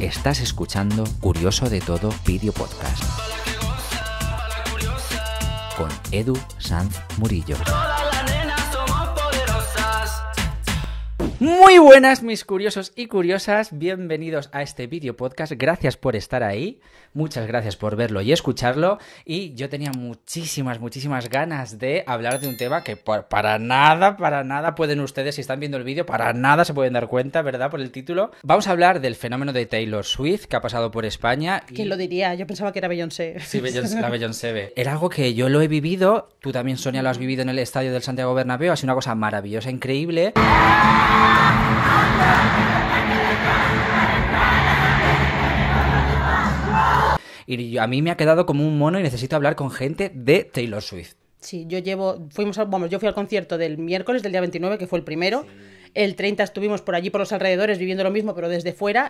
Estás escuchando Curioso de Todo Video Podcast con Edu Sanz Murillo. Muy buenas mis curiosos y curiosas, bienvenidos a este vídeo podcast, gracias por estar ahí, muchas gracias por verlo y escucharlo y yo tenía muchísimas, muchísimas ganas de hablar de un tema que para nada, para nada pueden ustedes si están viendo el vídeo, para nada se pueden dar cuenta, ¿verdad? Por el título. Vamos a hablar del fenómeno de Taylor Swift que ha pasado por España. ¿Quién lo diría? Yo pensaba que era Beyoncé. Sí, Beyoncé, la Beyoncé. Era algo que yo lo he vivido, tú también Sonia lo has vivido en el estadio del Santiago Bernabéu, ha sido una cosa maravillosa, increíble. Y a mí me ha quedado como un mono y necesito hablar con gente de Taylor Swift. Sí, yo llevo, fuimos, vamos, yo fui al concierto del miércoles del día 29, que fue el primero. El 30 estuvimos por allí, por los alrededores, viviendo lo mismo, pero desde fuera.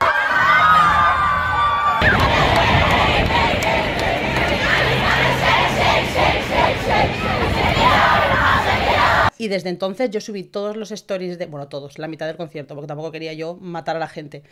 Y desde entonces yo subí todos los stories de, bueno, todos, la mitad del concierto, porque tampoco quería yo matar a la gente,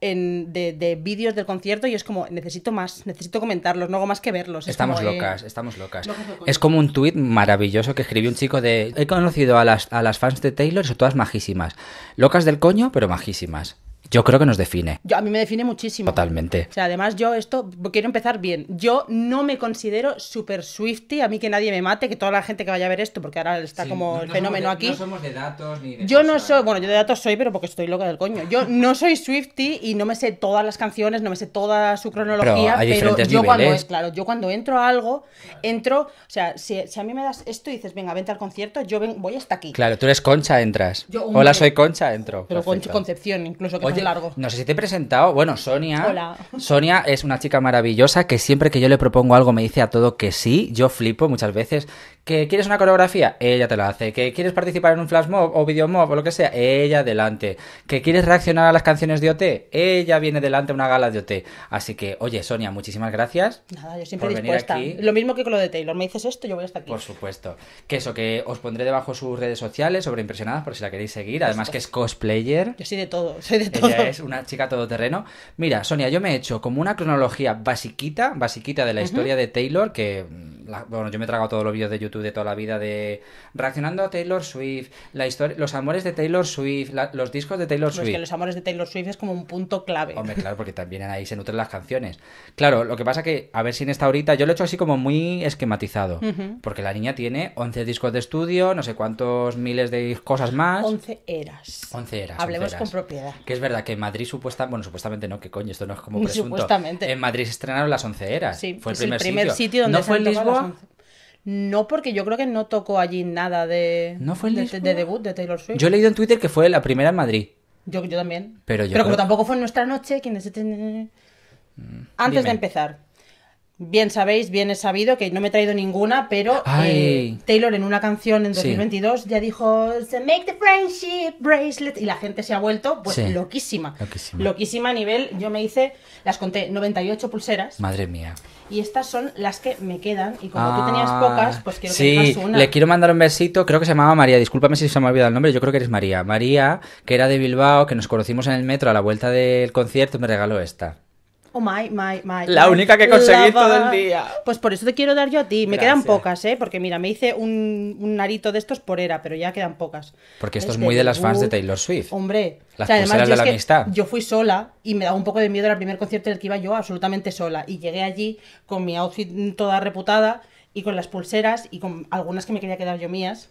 en, de, vídeos del concierto y es como, necesito más, necesito comentarlos, no hago más que verlos. Eh, estamos locas, estamos locas. Es como un tuit maravilloso que escribió un chico de, he conocido a las, a las fans de Taylor, son todas majísimas. Locas del coño, pero majísimas yo creo que nos define. a mí me define muchísimo. Totalmente. O sea, además yo esto, quiero empezar bien. Yo no me considero super Swifty, a mí que nadie me mate, que toda la gente que vaya a ver esto, porque ahora está como el fenómeno aquí. No somos de datos ni de... Yo no soy, bueno, yo de datos soy, pero porque estoy loca del coño. Yo no soy Swifty y no me sé todas las canciones, no me sé toda su cronología, pero, yo cuando claro, yo cuando entro a algo, entro, o sea, si, a mí me das esto y dices, venga, vente al concierto, yo voy hasta aquí. Claro, tú eres Concha, entras. Hola, soy Concha, entro. Pero Concepción, incluso que largo. no sé si te he presentado. Bueno, Sonia. Hola. Sonia es una chica maravillosa que siempre que yo le propongo algo me dice a todo que sí. Yo flipo muchas veces. ¿Que quieres una coreografía? Ella te la hace. ¿Que quieres participar en un flash mob o video mob o lo que sea? Ella adelante. ¿Que quieres reaccionar a las canciones de OT? Ella viene delante a una gala de OT. Así que, oye, Sonia, muchísimas gracias. Nada, yo siempre por dispuesta. aquí. Lo mismo que con lo de Taylor. Me dices esto, yo voy hasta aquí. Por supuesto. Que eso, que os pondré debajo sus redes sociales sobre Impresionadas por si la queréis seguir. Además que es cosplayer. Yo soy de todo, soy de todo. Ella es una chica todoterreno. Mira, Sonia, yo me he hecho como una cronología basiquita, basiquita de la historia de Taylor, que, mm, bueno, yo me he tragado todos los vídeos de YouTube de toda la vida de reaccionando a Taylor Swift, la historia, los amores de Taylor Swift, los discos de Taylor Swift. Pues que los amores de Taylor Swift es como un punto clave. Hombre, claro, porque también ahí se nutren las canciones. Claro, lo que pasa que, a ver si en esta horita, yo lo he hecho así como muy esquematizado, porque la niña tiene 11 discos de estudio, no sé cuántos miles de cosas más. 11 eras. 11 eras. Hablemos con propiedad. Que es verdad que en Madrid supuestamente, bueno, supuestamente no, que coño, esto no es como presunto. Supuestamente. En Madrid se estrenaron las 11 eras. Sí, fue el primer, sitio. donde fue Lisboa, no, porque yo creo que no tocó allí nada de. debut de Taylor Swift. Yo he leído en Twitter que fue la primera en Madrid. Yo, también. Pero, yo como tampoco fue en nuestra noche, quienes. Este? Mm, Antes de empezar, bien sabéis, bien he sabido que no me he traído ninguna, pero eh, Taylor en una canción en 2022 ya dijo Make the friendship bracelet y la gente se ha vuelto pues loquísima. loquísima. a nivel, yo me hice, las conté 98 pulseras. Madre mía y estas son las que me quedan. Y como tú tenías ah, pocas, pues quiero que sí, una. Le quiero mandar un besito, creo que se llamaba María, discúlpame si se me ha olvidado el nombre, yo creo que eres María. María, que era de Bilbao, que nos conocimos en el metro a la vuelta del concierto, me regaló esta. Oh my, my, La única que conseguí todo el día. Pues por eso te quiero dar yo a ti. Me quedan pocas, ¿eh? Porque mira, me hice un, un, narito de estos por era, pero ya quedan pocas. Porque esto es, muy de las fans de Taylor Swift. Hombre, las de la amistad. Yo fui sola y me daba un poco de miedo el primer concierto en el que iba yo absolutamente sola. Y llegué allí con mi outfit toda reputada y con las pulseras y con algunas que me quería quedar yo mías.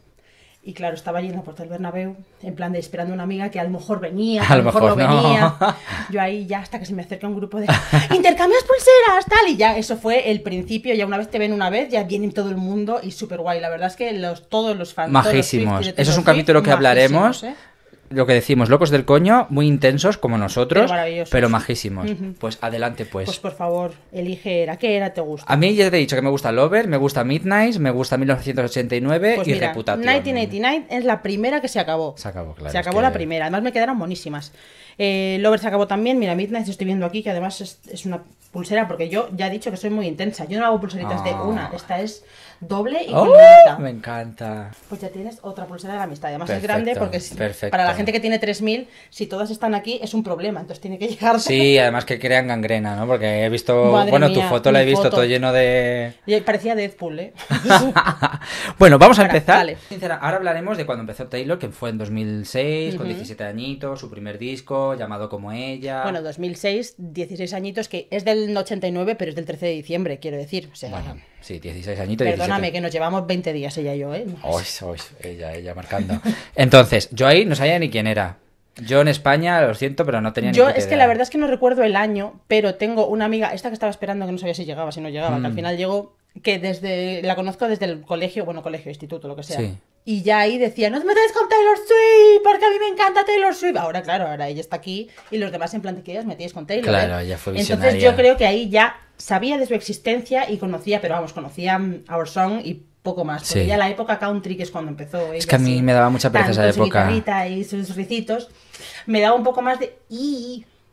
Y claro, estaba allí en el puerta del Bernabéu, en plan de esperando a una amiga que a lo mejor venía, a lo mejor, no, venía. Yo ahí ya hasta que se me acerca un grupo de intercambias pulseras, tal, y ya eso fue el principio, ya una vez te ven una vez, ya vienen todo el mundo y súper guay. La verdad es que los, todos los fans... Majísimos. eso es un capítulo que hablaremos lo que decimos, locos del coño, muy intensos como nosotros, pero, majísimos. Pues adelante, pues. Pues por favor, elige era. ¿Qué era te gusta? A mí ya te he dicho que me gusta Lover, me gusta Midnight, me gusta 1989 pues y mira, 1989 es la primera que se acabó. Se acabó, claro. Se acabó la primera. Además me quedaron buenísimas. Eh, Lover se acabó también. Mira, Midnight estoy viendo aquí, que además es, una pulsera, porque yo ya he dicho que soy muy intensa. Yo no hago pulseritas de ah. una. Esta es doble y ¡Oh! Me encanta. Pues ya tienes otra pulsera de la amistad. Además es grande porque para la gente que tiene 3000, si todas están aquí es un problema, entonces tiene que llegar. Sí, además que crean gangrena, ¿no? Porque he visto, bueno, tu foto la he visto todo lleno de Y parecía Deadpool, ¿eh? bueno, vamos a empezar. ahora hablaremos de cuando empezó Taylor, que fue en 2006 con 17 añitos, su primer disco llamado como ella. Bueno, 2006, 16 añitos que es del 89, pero es del 13 de diciembre, quiero decir, o sea, Sí, 16 añitos. Perdóname, que nos llevamos 20 días ella y yo, ¿eh? hoy ella, ella marcando. Entonces, yo ahí no sabía ni quién era. Yo en España, lo siento, pero no tenía yo, idea Yo es que la verdad es que no recuerdo el año, pero tengo una amiga, esta que estaba esperando que no sabía si llegaba, si no llegaba, que al mm. final llegó, que desde la conozco desde el colegio, bueno, colegio, instituto, lo que sea. Sí. Y ya ahí decía, no te metáis con Taylor Swift, porque a mí me encanta Taylor Swift. Ahora, claro, ahora ella está aquí y los demás en plan me que eh, os con Taylor. Claro, ya ¿eh?". fue visionaria. Entonces yo creo que ahí ya sabía de su existencia y conocía, pero vamos, conocía Our Song y poco más. Porque sí. ya la época country, que es cuando empezó. Es que a mí me daba mucha pereza esa época. Su y sus ricitos, me daba un poco más de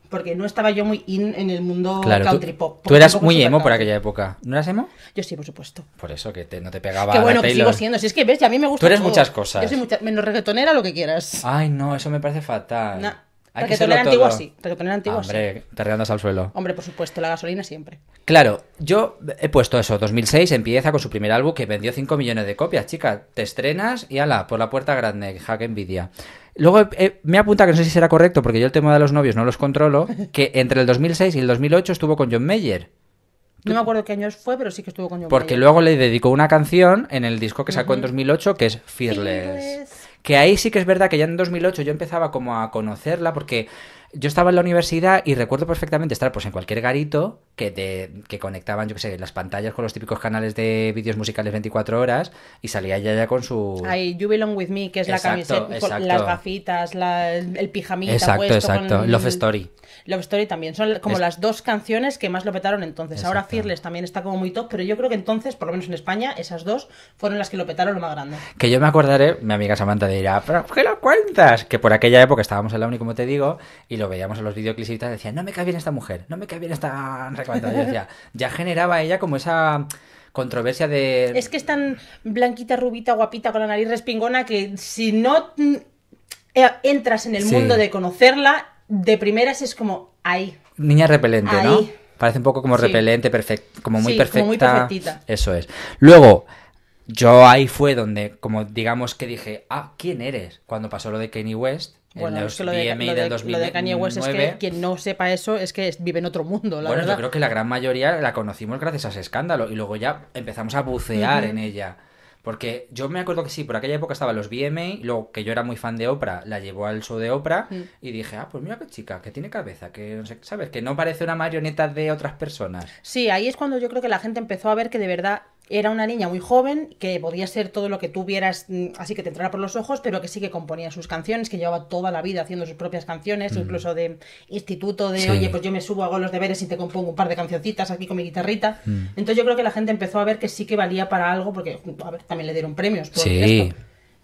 porque no estaba yo muy in en el mundo country pop. Tú eras muy emo por aquella época. ¿No eras emo? Yo sí, por supuesto. Por eso que no te pegaba. Que bueno, que sigo siendo. Si es que ves, a mí me gusta. Tú eres muchas cosas. Yo soy menos reggaetonera, lo que quieras. Ay, no, eso me parece fatal. Nah. reggaetonera que sí. Reggaetonera antigua Hombre, te al suelo. Hombre, por supuesto, la gasolina siempre. Claro, yo he puesto eso. 2006 empieza con su primer álbum que vendió 5 millones de copias, chica. Te estrenas y ala, por la puerta grande. Hack envidia. Luego eh, me apunta, que no sé si será correcto, porque yo el tema de los novios no los controlo, que entre el 2006 y el 2008 estuvo con John Mayer. No me acuerdo qué años fue, pero sí que estuvo con John Porque luego le dedicó una canción en el disco que sacó en 2008, que es Fearless. Que ahí sí que es verdad que ya en 2008 yo empezaba como a conocerla, porque yo estaba en la universidad y recuerdo perfectamente estar pues en cualquier garito que, que conectaban, yo qué sé, las pantallas con los típicos canales de vídeos musicales 24 horas y salía ella ya con su... Ay, You Belong With Me, que es la camiseta, las gafitas, el, pijamita Exacto, exacto, con... Love Story. Love Story también. Son como las dos canciones que más lo petaron entonces. Ahora Fearless también está como muy top, pero yo creo que entonces, por lo menos en España, esas dos fueron las que lo petaron lo más grande. Que yo me acordaré, mi amiga Samantha dirá, ¿pero qué lo cuentas? Que por aquella época estábamos en la uni, como te digo, y lo veíamos en los videoclips y decía, no me cae bien esta mujer, no me cae bien esta... ya generaba ella como esa controversia de. Es que es tan blanquita, rubita, guapita, con la nariz respingona que si no mm, eh, entras en el mundo de conocerla, de primeras es como ahí. Niña repelente, ¿no? Parece un poco como repelente, perfecto como muy perfecta. muy Eso es. Luego, yo ahí fue donde, como digamos que dije, ah, ¿quién eres? Cuando pasó lo de Kanye West. Bueno, en es que lo, de, del lo de, Kanye West es que quien no sepa eso es que vive en otro mundo, la bueno, yo creo que la gran mayoría la conocimos gracias a ese escándalo y luego ya empezamos a bucear en ella. Porque yo me acuerdo que sí, por aquella época estaban los y luego que yo era muy fan de Oprah, la llevó al show de Oprah mm. y dije, ah, pues mira qué chica, que tiene cabeza, que no sé, ¿sabes? Que no parece una marioneta de otras personas. Sí, ahí es cuando yo creo que la gente empezó a ver que de verdad era una niña muy joven que podía ser todo lo que tú vieras, mm, así que te entrara por los ojos, pero que sí que componía sus canciones, que llevaba toda la vida haciendo sus propias canciones, incluso de instituto, de oye, pues yo me subo, hago los deberes y te compongo un par de cancioncitas aquí con mi guitarrita. Mm. Entonces yo creo que la gente empezó a ver que sí que valía para algo, porque a ver, también le dieron premios por esto.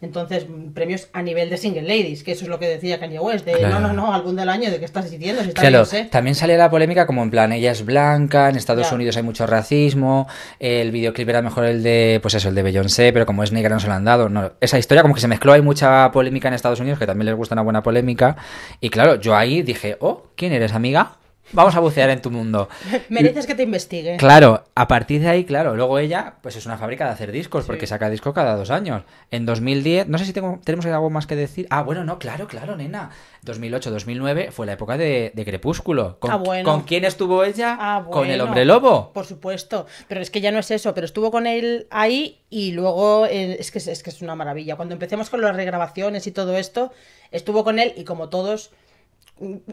Entonces, mm, premios a nivel de single ladies, que eso es lo que decía Kanye West, de no, no, no, algún del año, de que estás diciendo, si está bien, sé. También sale la polémica como en plan, ella es blanca, en Estados Unidos hay mucho racismo, el videoclip era mejor el de, pues eso, el de Beyoncé, pero como es negra no se lo han dado. No, esa historia como que se mezcló, hay mucha polémica en Estados Unidos, que también les gusta una buena polémica, y claro, yo ahí dije, oh, ¿quién eres, amiga? vamos a bucear en tu mundo. Mereces que te investigue. Claro, a partir de ahí, claro, luego ella, pues es una fábrica de hacer discos, porque saca discos cada dos años. En 2010, no sé si tenemos algo más que decir. Ah, bueno, no, claro, claro, nena. 2008-2009 fue la época de, Crepúsculo. ¿Con, ah, bueno. ¿Con, quién estuvo ella? Ah, bueno. Con el hombre lobo. Por supuesto, pero es que ya no es eso, pero estuvo con él ahí y luego eh, es que es una maravilla. Cuando empecemos con las regrabaciones y todo esto, estuvo con él y como todos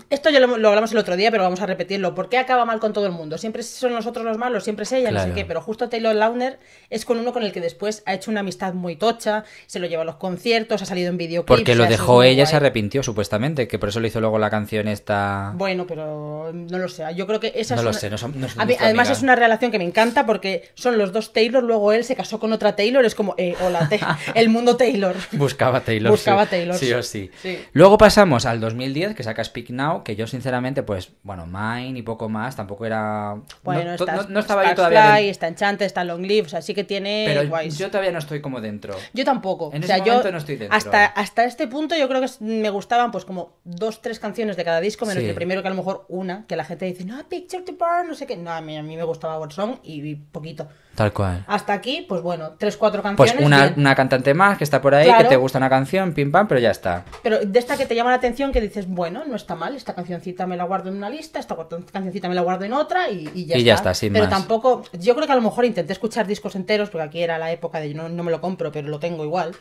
esto ya lo, hablamos el otro día, pero vamos a repetirlo. ¿Por qué acaba mal con todo el mundo? Siempre son nosotros los malos, siempre es ella, no sé qué. Pero justo Taylor Launer es con uno con el que después ha hecho una amistad muy tocha, se lo lleva a los conciertos, ha salido en videoclips. Porque lo dejó ella, y se arrepintió supuestamente, que por eso le hizo luego la canción esta. Bueno, pero no lo sé. Yo creo que esa además, es una relación que me encanta porque son los dos Taylor, luego él se casó con otra Taylor, es como, eh, hola, el mundo Taylor. Buscaba Taylor. Buscaba Taylor. Sí, o sí. Luego pasamos al 2010, que sacas Pick Now, que yo sinceramente, pues, bueno, Mine y poco más, tampoco era... no, está, no, estaba está yo todavía... en... Está está Long Live, o sea, sí que tiene... Pero yo todavía no estoy como dentro. Yo tampoco. En ese yo no estoy dentro. Hasta, hasta este punto yo creo que me gustaban pues como dos, tres canciones de cada disco, menos que primero que a lo mejor una, que la gente dice, no, Picture to Burn, no sé qué. No, a mí, a mí me gustaba One Song y, poquito. Tal cual. Hasta aquí, pues bueno, tres, cuatro pues canciones. Pues una, cantante más que está por ahí, que te gusta una canción, pim pam, pero ya está. Pero de esta que te llama la atención, que dices, bueno, no está mal, esta cancioncita me la guardo en una lista, esta cancioncita me la guardo en otra y, ya, está. pero tampoco, yo creo que a lo mejor intenté escuchar discos enteros, porque aquí era la época de yo no, me lo compro, pero lo tengo igual.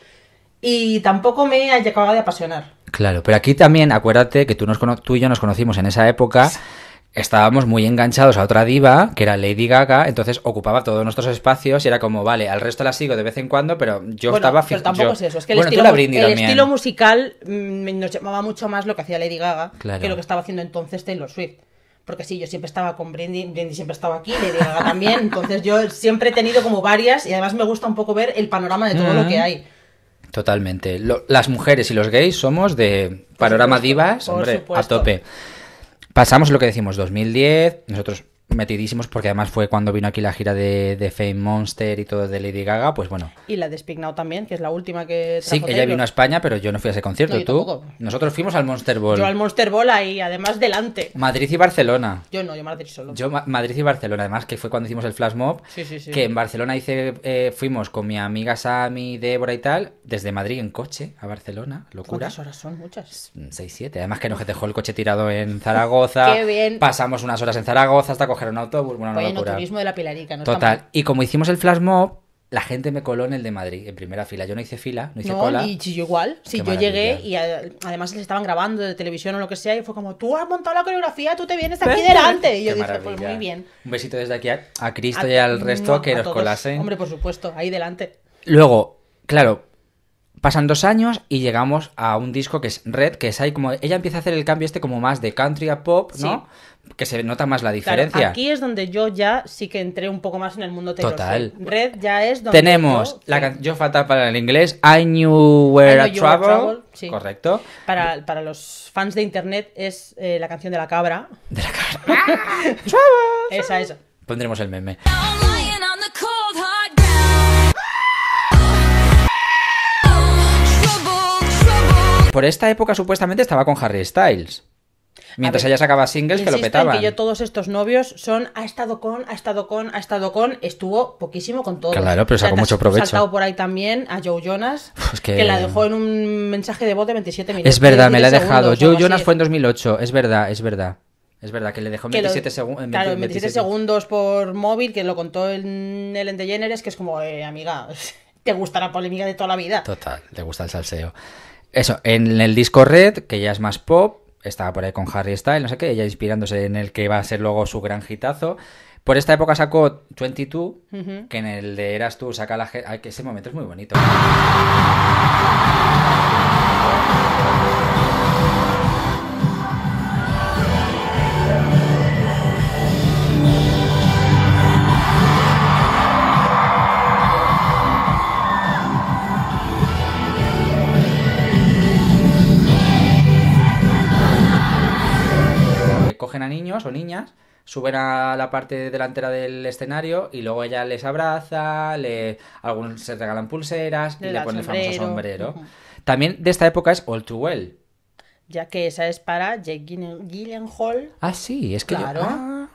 Y tampoco me acababa de apasionar. Claro, pero aquí también acuérdate que tú, nos, tú y yo nos conocimos en esa época estábamos muy enganchados a otra diva, que era Lady Gaga, entonces ocupaba todos nuestros espacios y era como, vale, al resto la sigo de vez en cuando, pero yo estaba estaba... Pero tampoco es eso, es que el, estilo, musical mm, nos llamaba mucho más lo que hacía Lady Gaga que lo que estaba haciendo entonces Taylor Swift. Porque sí, yo siempre estaba con Brindy, Brindy siempre estaba aquí, Lady Gaga también, entonces yo siempre he tenido como varias y además me gusta un poco ver el panorama de todo lo que mm. hay. Totalmente. las mujeres y los gays somos de panorama divas, hombre, a tope. Pasamos lo que decimos, 2010, nosotros metidísimos porque además fue cuando vino aquí la gira de, Fame Monster y todo de Lady Gaga, pues bueno. Y la de Speak también, que es la última que trajo Sí, ella vino a España, pero yo no fui a ese concierto, tú. Nosotros fuimos al Monster Ball. Yo al Monster Ball ahí, además delante. Madrid y Barcelona. Yo no, yo Madrid solo. Yo Madrid y Barcelona, además que fue cuando hicimos el flash mob, sí, sí, sí. que en Barcelona hice eh, fuimos con mi amiga Sami, Débora y tal, desde Madrid en coche a Barcelona, locura. ¿Cuántas horas son? Muchas. 6 7. Además que nos dejó el coche tirado en Zaragoza. Qué bien. Pasamos unas horas en Zaragoza hasta coger turismo de la Pilarica, no Total. Y como hicimos el flash mob, la gente me coló en el de Madrid, en primera fila. Yo no hice fila, no hice no, cola. Y yo igual. Sí, yo llegué y además les estaban grabando de televisión o lo que sea y fue como, tú has montado la coreografía, tú te vienes aquí delante. Y yo dije, pues muy bien. Un besito desde aquí a, Cristo y al resto que nos colasen. Hombre, por supuesto, ahí delante. Luego, claro, Pasan dos años y llegamos a un disco que es Red, que es ahí como. Ella empieza a hacer el cambio este como más de country a pop, ¿no? Que se nota más la diferencia. aquí es donde yo ya sí que entré un poco más en el mundo Taylor Total. Red ya es donde. Tenemos la la yo falta para el inglés, I Knew Where I, Travel. sí. Correcto. Para, los fans de internet es eh, la canción de la cabra. De la cabra. Esa, esa. Pondremos el meme. Por esta época supuestamente estaba con Harry Styles. Mientras ella sacaba singles que lo petaban. yo todos estos novios son ha estado con, ha estado con, ha estado con, estuvo poquísimo con todo. Claro, pero sacó mucho provecho. saltado por ahí también a Joe Jonas, pues que... la dejó en un mensaje de voz de 27 minutos. Es verdad, me la he dejado. Joe Jonas fue en 2008, es verdad, es verdad. Es verdad que le dejó 27 segundos. Claro, 27, segundos por móvil, que lo contó en el Endegeneres, que es como, eh, amiga, te gusta la polémica de toda la vida. Total, te gusta el salseo. Eso, en el disco Red, que ya es más pop, estaba por ahí con Harry Style, no sé qué, ella inspirándose en el que va a ser luego su gran hitazo. Por esta época sacó 22, que en el de Eras tú saca la... Ay, que ese momento es muy bonito. niñas, suben a la parte delantera del escenario y luego ella les abraza, le... algunos se regalan pulseras y le ponen el famoso sombrero. También de esta época es All Too Well. Ya que esa es para Jake Gyllenhaal. Ah, sí, es que... Yo... Ah.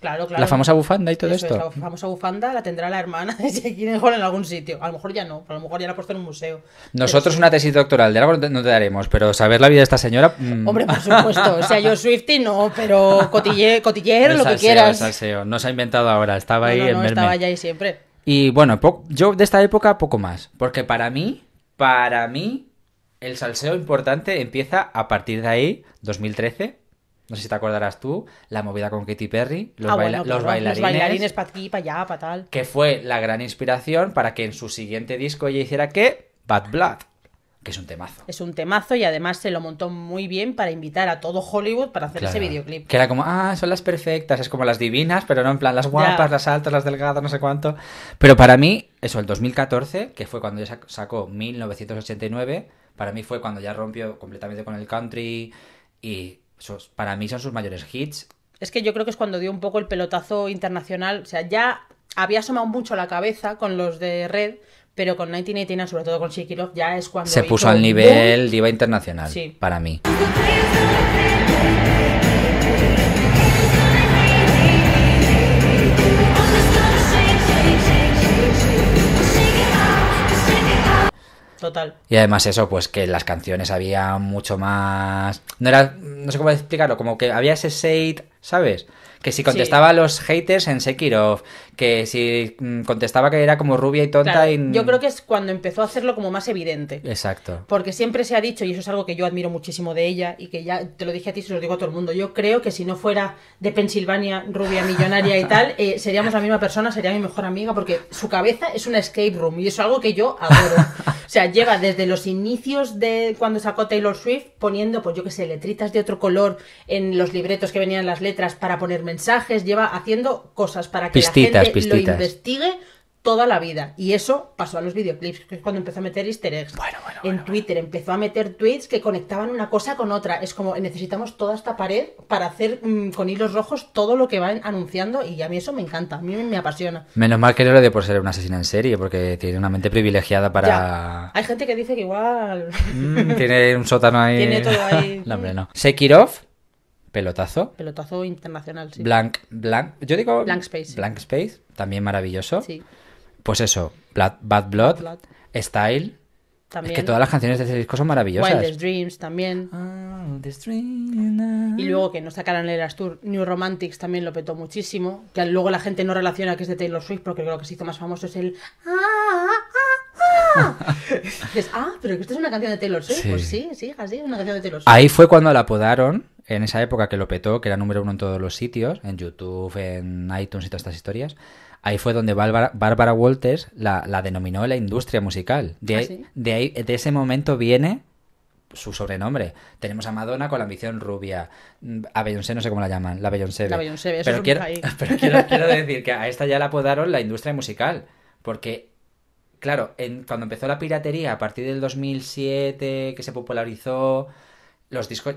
Claro, claro. La famosa bufanda y todo esto. la famosa bufanda la tendrá la hermana de Jackie en algún sitio. A lo mejor ya no, a lo mejor ya la ha puesto en un museo. Nosotros una tesis doctoral de algo no te daremos, pero saber la vida de esta señora. Mm. Hombre, por supuesto. O sea, yo Swifty no, pero cotillero, lo que quieras. Salseo. No se ha inventado ahora, estaba ahí en no, no, Estaba ya ahí siempre. Y bueno, yo de esta época poco más. Porque para mí, para mí, el salseo importante empieza a partir de ahí, 2013 no sé si te acordarás tú, la movida con Katy Perry, los, ah, bailarines. Los bailarines para aquí, para allá, tal. Que fue la gran inspiración para que en su siguiente disco ella hiciera qué? Bad Blood. Que es un temazo. Es un temazo y además se lo montó muy bien para invitar a todo Hollywood para hacer ese videoclip. Que era como, ah, son las perfectas, es como las divinas, pero no en plan las guapas, las altas, las delgadas, no sé cuánto. Pero para mí, eso, el 2014, que fue cuando ella sacó 1989, para mí fue cuando ya rompió completamente con el country y para mí son sus mayores hits. Es que yo creo que es cuando dio un poco el pelotazo internacional. O sea, ya había asomado mucho la cabeza con los de Red, pero con 1989, sobre todo con Shikilov, ya es cuando... Se puso al nivel diva internacional, para mí. Total. Y además eso, pues que las canciones había mucho más... No era, no sé cómo explicarlo, como que había ese shade, ¿sabes? Que si contestaba a los haters en Sekiro que si mm, contestaba que era como rubia y tonta. Yo creo que es cuando empezó a hacerlo como más evidente. Exacto. Porque siempre se ha dicho, y eso es algo que yo admiro muchísimo de ella, y que ya te lo dije a ti y se lo digo a todo el mundo. Yo creo que si no fuera de Pensilvania, rubia, millonaria y tal, eh, seríamos la misma persona, sería mi mejor amiga, porque su cabeza es una escape room, y eso es algo que yo adoro. O sea, llega desde los inicios de cuando sacó Taylor Swift, poniendo, pues yo qué sé, letritas de otro color en los libretos que venían las letras para ponerme mensajes, lleva haciendo cosas para que la gente lo investigue toda la vida. Y eso pasó a los videoclips, que es cuando empezó a meter easter eggs. en Twitter empezó a meter tweets que conectaban una cosa con otra. Es como necesitamos toda esta pared para hacer mm, con hilos rojos todo lo que van anunciando y a mí eso me encanta, a mí me apasiona. Menos mal que no le dé por ser una asesina en serie, porque tiene una mente privilegiada para... Hay gente que dice que igual... Mm, tiene un sótano ahí... Tiene todo ahí... no, hombre, no. Sekirov Pelotazo. Pelotazo internacional, sí. Blank, blank. Yo digo. Blank Space. Blank Space, también maravilloso. Sí. Pues eso, Bad, Blood, Style. También. Es que todas las canciones de ese disco son maravillosas. Wildest Dreams también. Ah, The dream, y luego que no sacaran el Astur, New Romantics también lo petó muchísimo. Que luego la gente no relaciona que es de Taylor Swift, porque creo que lo que se hizo más famoso es el. Ah, ah, Dices, ah, pero que esta es una canción de Taylor Swift. Pues sí, sí, así es una canción de Taylor Swift. Ahí fue cuando la apodaron en esa época que lo petó, que era número uno en todos los sitios, en YouTube, en iTunes y todas estas historias, ahí fue donde Bárbara Walters la, denominó la industria musical. Ah, de, ahí, de ese momento viene su sobrenombre. Tenemos a Madonna con la ambición rubia, mm, a Beyoncé no sé cómo la llaman, la Beyoncé. La pero, quiero, pero quiero, decir que a esta ya la apodaron la industria musical, porque claro, cuando empezó la piratería a partir del 2007, que se popularizó los discos,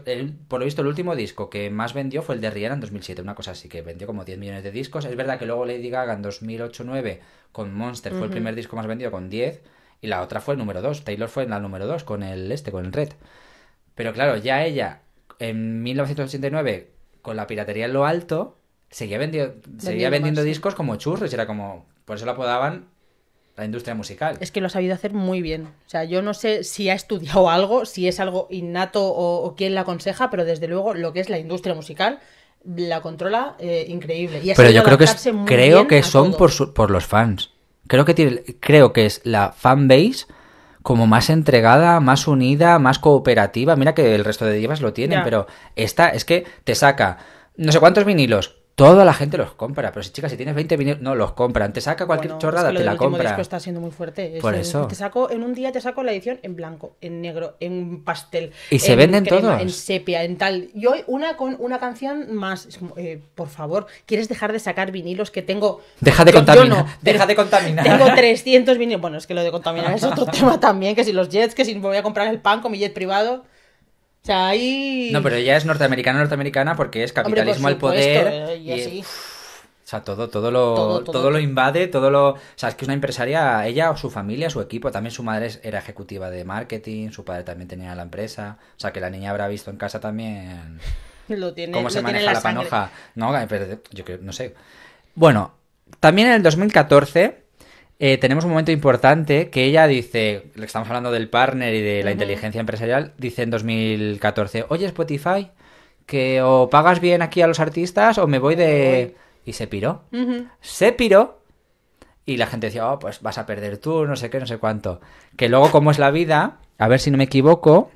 por lo visto, el último disco que más vendió fue el de Rihanna en 2007, una cosa así, que vendió como 10 millones de discos. Es verdad que luego Lady Gaga en 2008-9 con Monster fue el primer disco más vendido con 10, y la otra fue el número 2. Taylor fue en la número 2 con el este, con el Red. Pero claro, ya ella, en 1989, con la piratería en lo alto, seguía, seguía vendiendo, discos como churros, era como. Por eso la apodaban la industria musical. Es que lo ha sabido hacer muy bien. O sea, yo no sé si ha estudiado algo, si es algo innato o, quién la aconseja, pero desde luego lo que es la industria musical la controla eh, increíble. pero yo creo que, creo que son por, por, los fans. Creo que, tiene, creo que es la fanbase como más entregada, más unida, más cooperativa. Mira que el resto de divas lo tienen, pero esta es que te saca no sé cuántos vinilos, Toda la gente los compra, pero si chicas, si tienes 20 vinilos, no, los compran. Te saca cualquier chorrada, te la compra. Disco está siendo muy fuerte. Por eso. Te saco, en un día te saco la edición en blanco, en negro, en pastel. Y se venden crema, En sepia, en tal. hoy una con una canción más. Eh, por favor, ¿quieres dejar de sacar vinilos que tengo? Deja de contaminar. deja de contaminar. Tengo 300 vinilos. Bueno, es que lo de contaminar es otro tema también, que si los jets, que si me voy a comprar el pan con mi jet privado. No, pero ella es norteamericana, norteamericana porque es capitalismo al poder. Eh, o sea, todo, todo lo, todo, lo invade, todo lo... O sea, es que es una empresaria, ella o su familia, su equipo, también su madre era ejecutiva de marketing, su padre también tenía la empresa, o sea, que la niña habrá visto en casa también cómo se maneja la, panoja. No, eh, yo no sé. Bueno, también en el 2014 eh, tenemos un momento importante que ella dice, estamos hablando del partner y de la inteligencia empresarial, dice en 2014, oye Spotify, que o pagas bien aquí a los artistas o me voy de... Y se piró. Se piró. Y la gente decía, oh, pues vas a perder tú, no sé qué, no sé cuánto. Que luego, como es la vida, a ver si no me equivoco,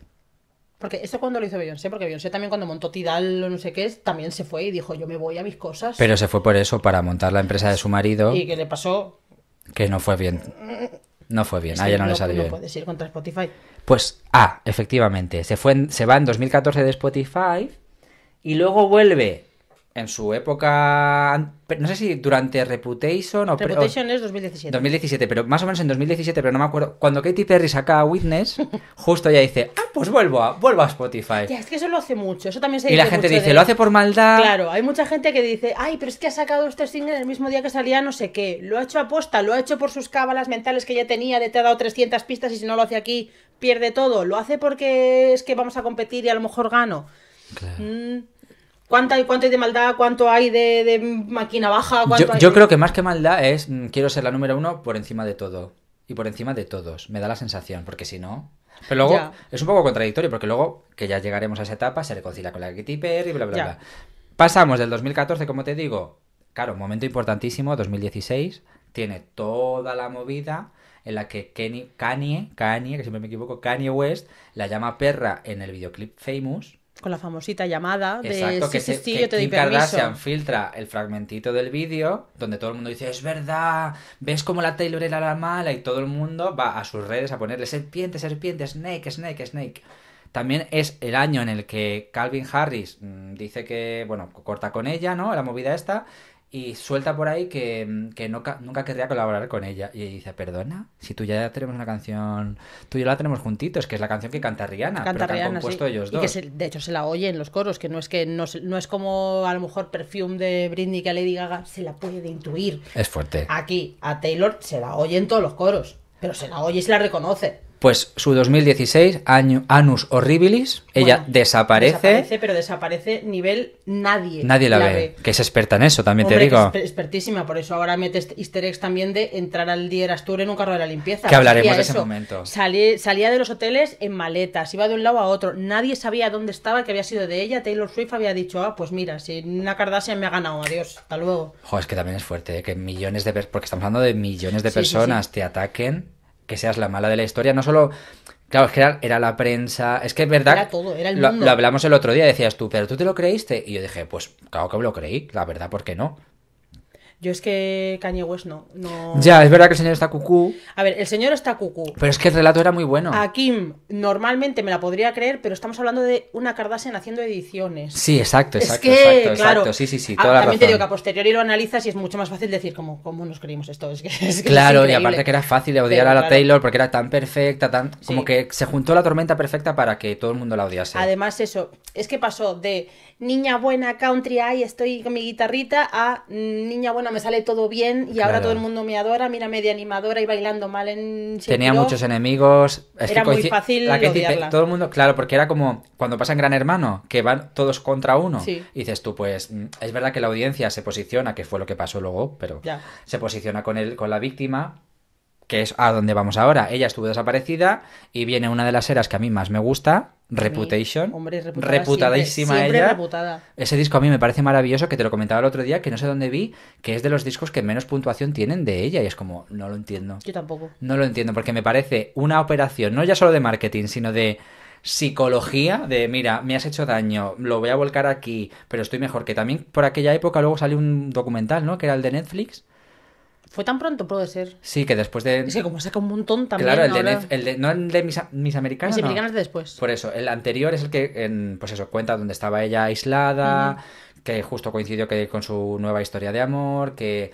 porque eso cuando lo hizo Beyoncé, porque Beyoncé también cuando montó Tidal o no sé qué, también se fue y dijo, yo me voy a mis cosas. Pero se fue por eso, para montar la empresa de su marido. Y que le pasó que no fue bien. No fue bien, a ella no, les le salió no bien. puedes ir contra Spotify. Pues, ah, efectivamente, se, fue se va en 2014 de Spotify y luego vuelve en su época, no sé si durante Reputation o... Reputation es 2017. 2017, pero más o menos en 2017, pero no me acuerdo. Cuando Katy Perry saca Witness, justo ya dice, ah, pues vuelvo a, vuelvo a Spotify. es que eso lo hace mucho, eso también se Y la gente dice, lo hace por maldad. Claro, hay mucha gente que dice, ay, pero es que ha sacado este single el mismo día que salía no sé qué. Lo ha hecho aposta, lo ha hecho por sus cábalas mentales que ya tenía, de te ha dado 300 pistas y si no lo hace aquí, pierde todo. Lo hace porque es que vamos a competir y a lo mejor gano. Claro. Mm. ¿Cuánto hay, cuánto de maldad? ¿Cuánto hay de, máquina baja? yo, creo que más que maldad es mm, quiero ser la número uno por encima de todo. Y por encima de todos. Me da la sensación, porque si no. Pero luego es un poco contradictorio, porque luego, que ya llegaremos a esa etapa, se reconcilia con la Kitty Perry y bla, bla, bla. Pasamos del 2014, como te digo, claro, momento importantísimo, 2016, tiene toda la movida en la que Kanye, Kanye, que siempre me equivoco, Kanye West la llama perra en el videoclip Famous con la famosita llamada de Exacto, que te Kim filtra el fragmentito del vídeo donde todo el mundo dice, es verdad, ves cómo la Taylor era la mala y todo el mundo va a sus redes a ponerle serpiente, serpiente, snake, snake, snake. También es el año en el que Calvin Harris mm, dice que, bueno, corta con ella, ¿no? La movida esta y suelta por ahí que, mm, nunca querría colaborar con ella. Y dice, perdona, si tú ya tenemos una canción, tú y yo la tenemos juntitos, que es la canción que canta Rihanna, canta pero que han compuesto ellos dos. de hecho se la oye en los coros, que no es que no, es como a lo mejor Perfume de Britney que Lady Gaga se la puede intuir. Es fuerte. Aquí, a Taylor se la oye en todos los coros, pero se la oye y se la reconoce. Pues su 2016, año, Anus Horribilis, ella desaparece. Desaparece, pero desaparece nivel nadie. Nadie la, ve, Que es experta en eso, también te digo. expertísima, por eso ahora metes este easter eggs también de entrar al Dier Astur en un carro de la limpieza. Que hablaremos de ese momento. salía de los hoteles en maletas, iba de un lado a otro. Nadie sabía dónde estaba, que había sido de ella. Taylor Swift había dicho, ah, pues mira, si una Kardashian me ha ganado, adiós, hasta luego. Joder, es que también es fuerte, ¿eh? que millones de... Porque estamos hablando de millones de personas te ataquen que seas la mala de la historia, no solo... Claro, es que era, la prensa, es que es verdad... Era todo, era el mundo. Lo, hablamos el otro día, decías tú, pero tú te lo creíste. Y yo dije, pues claro que lo creí, la verdad, ¿por qué no? Yo es que Kanye no, Ya, es verdad que el señor está cucú. A ver, el señor está cucú. Pero es que el relato era muy bueno. A Kim normalmente me la podría creer, pero estamos hablando de una Kardashian haciendo ediciones. Sí, exacto, exacto, exacto, Sí, sí, sí, ah, También te digo que a posteriori lo analizas y es mucho más fácil decir cómo, cómo nos creímos esto. Es que, claro, y aparte que era fácil de odiar a la Taylor porque era tan perfecta, tan como que se juntó la tormenta perfecta para que todo el mundo la odiase. Además eso, es que pasó de niña buena country ahí estoy con mi guitarrita, a ah, niña buena me sale todo bien y ahora todo el mundo me adora, Mira, media animadora y bailando mal en Tenía muchos enemigos. Es era muy fácil la que dice. Todo el mundo, claro, porque era como cuando pasa en Gran Hermano, que van todos contra uno. Y dices tú, pues mm, es verdad que la audiencia se posiciona, que fue lo que pasó luego, pero se posiciona con, el, con la víctima que es a donde vamos ahora. Ella estuvo desaparecida y viene una de las eras que a mí más me gusta, Reputation. hombre, reputadísima ella. Reputada. Ese disco a mí me parece maravilloso, que te lo comentaba el otro día, que no sé dónde vi, que es de los discos que menos puntuación tienen de ella y es como, no lo entiendo. Yo tampoco. No lo entiendo porque me parece una operación, no ya solo de marketing, sino de psicología de mira, me has hecho daño, lo voy a volcar aquí, pero estoy mejor. Que también por aquella época luego salió un documental, ¿no? Que era el de Netflix. Fue tan pronto, puede ser. Sí, que después de. Es que como saca un montón también. Claro, el, de, el No el de Mis, mis Americanas. Mis Americanas de después. Por eso, el anterior es el que, en, pues eso, cuenta donde estaba ella aislada, que justo coincidió que con su nueva historia de amor, que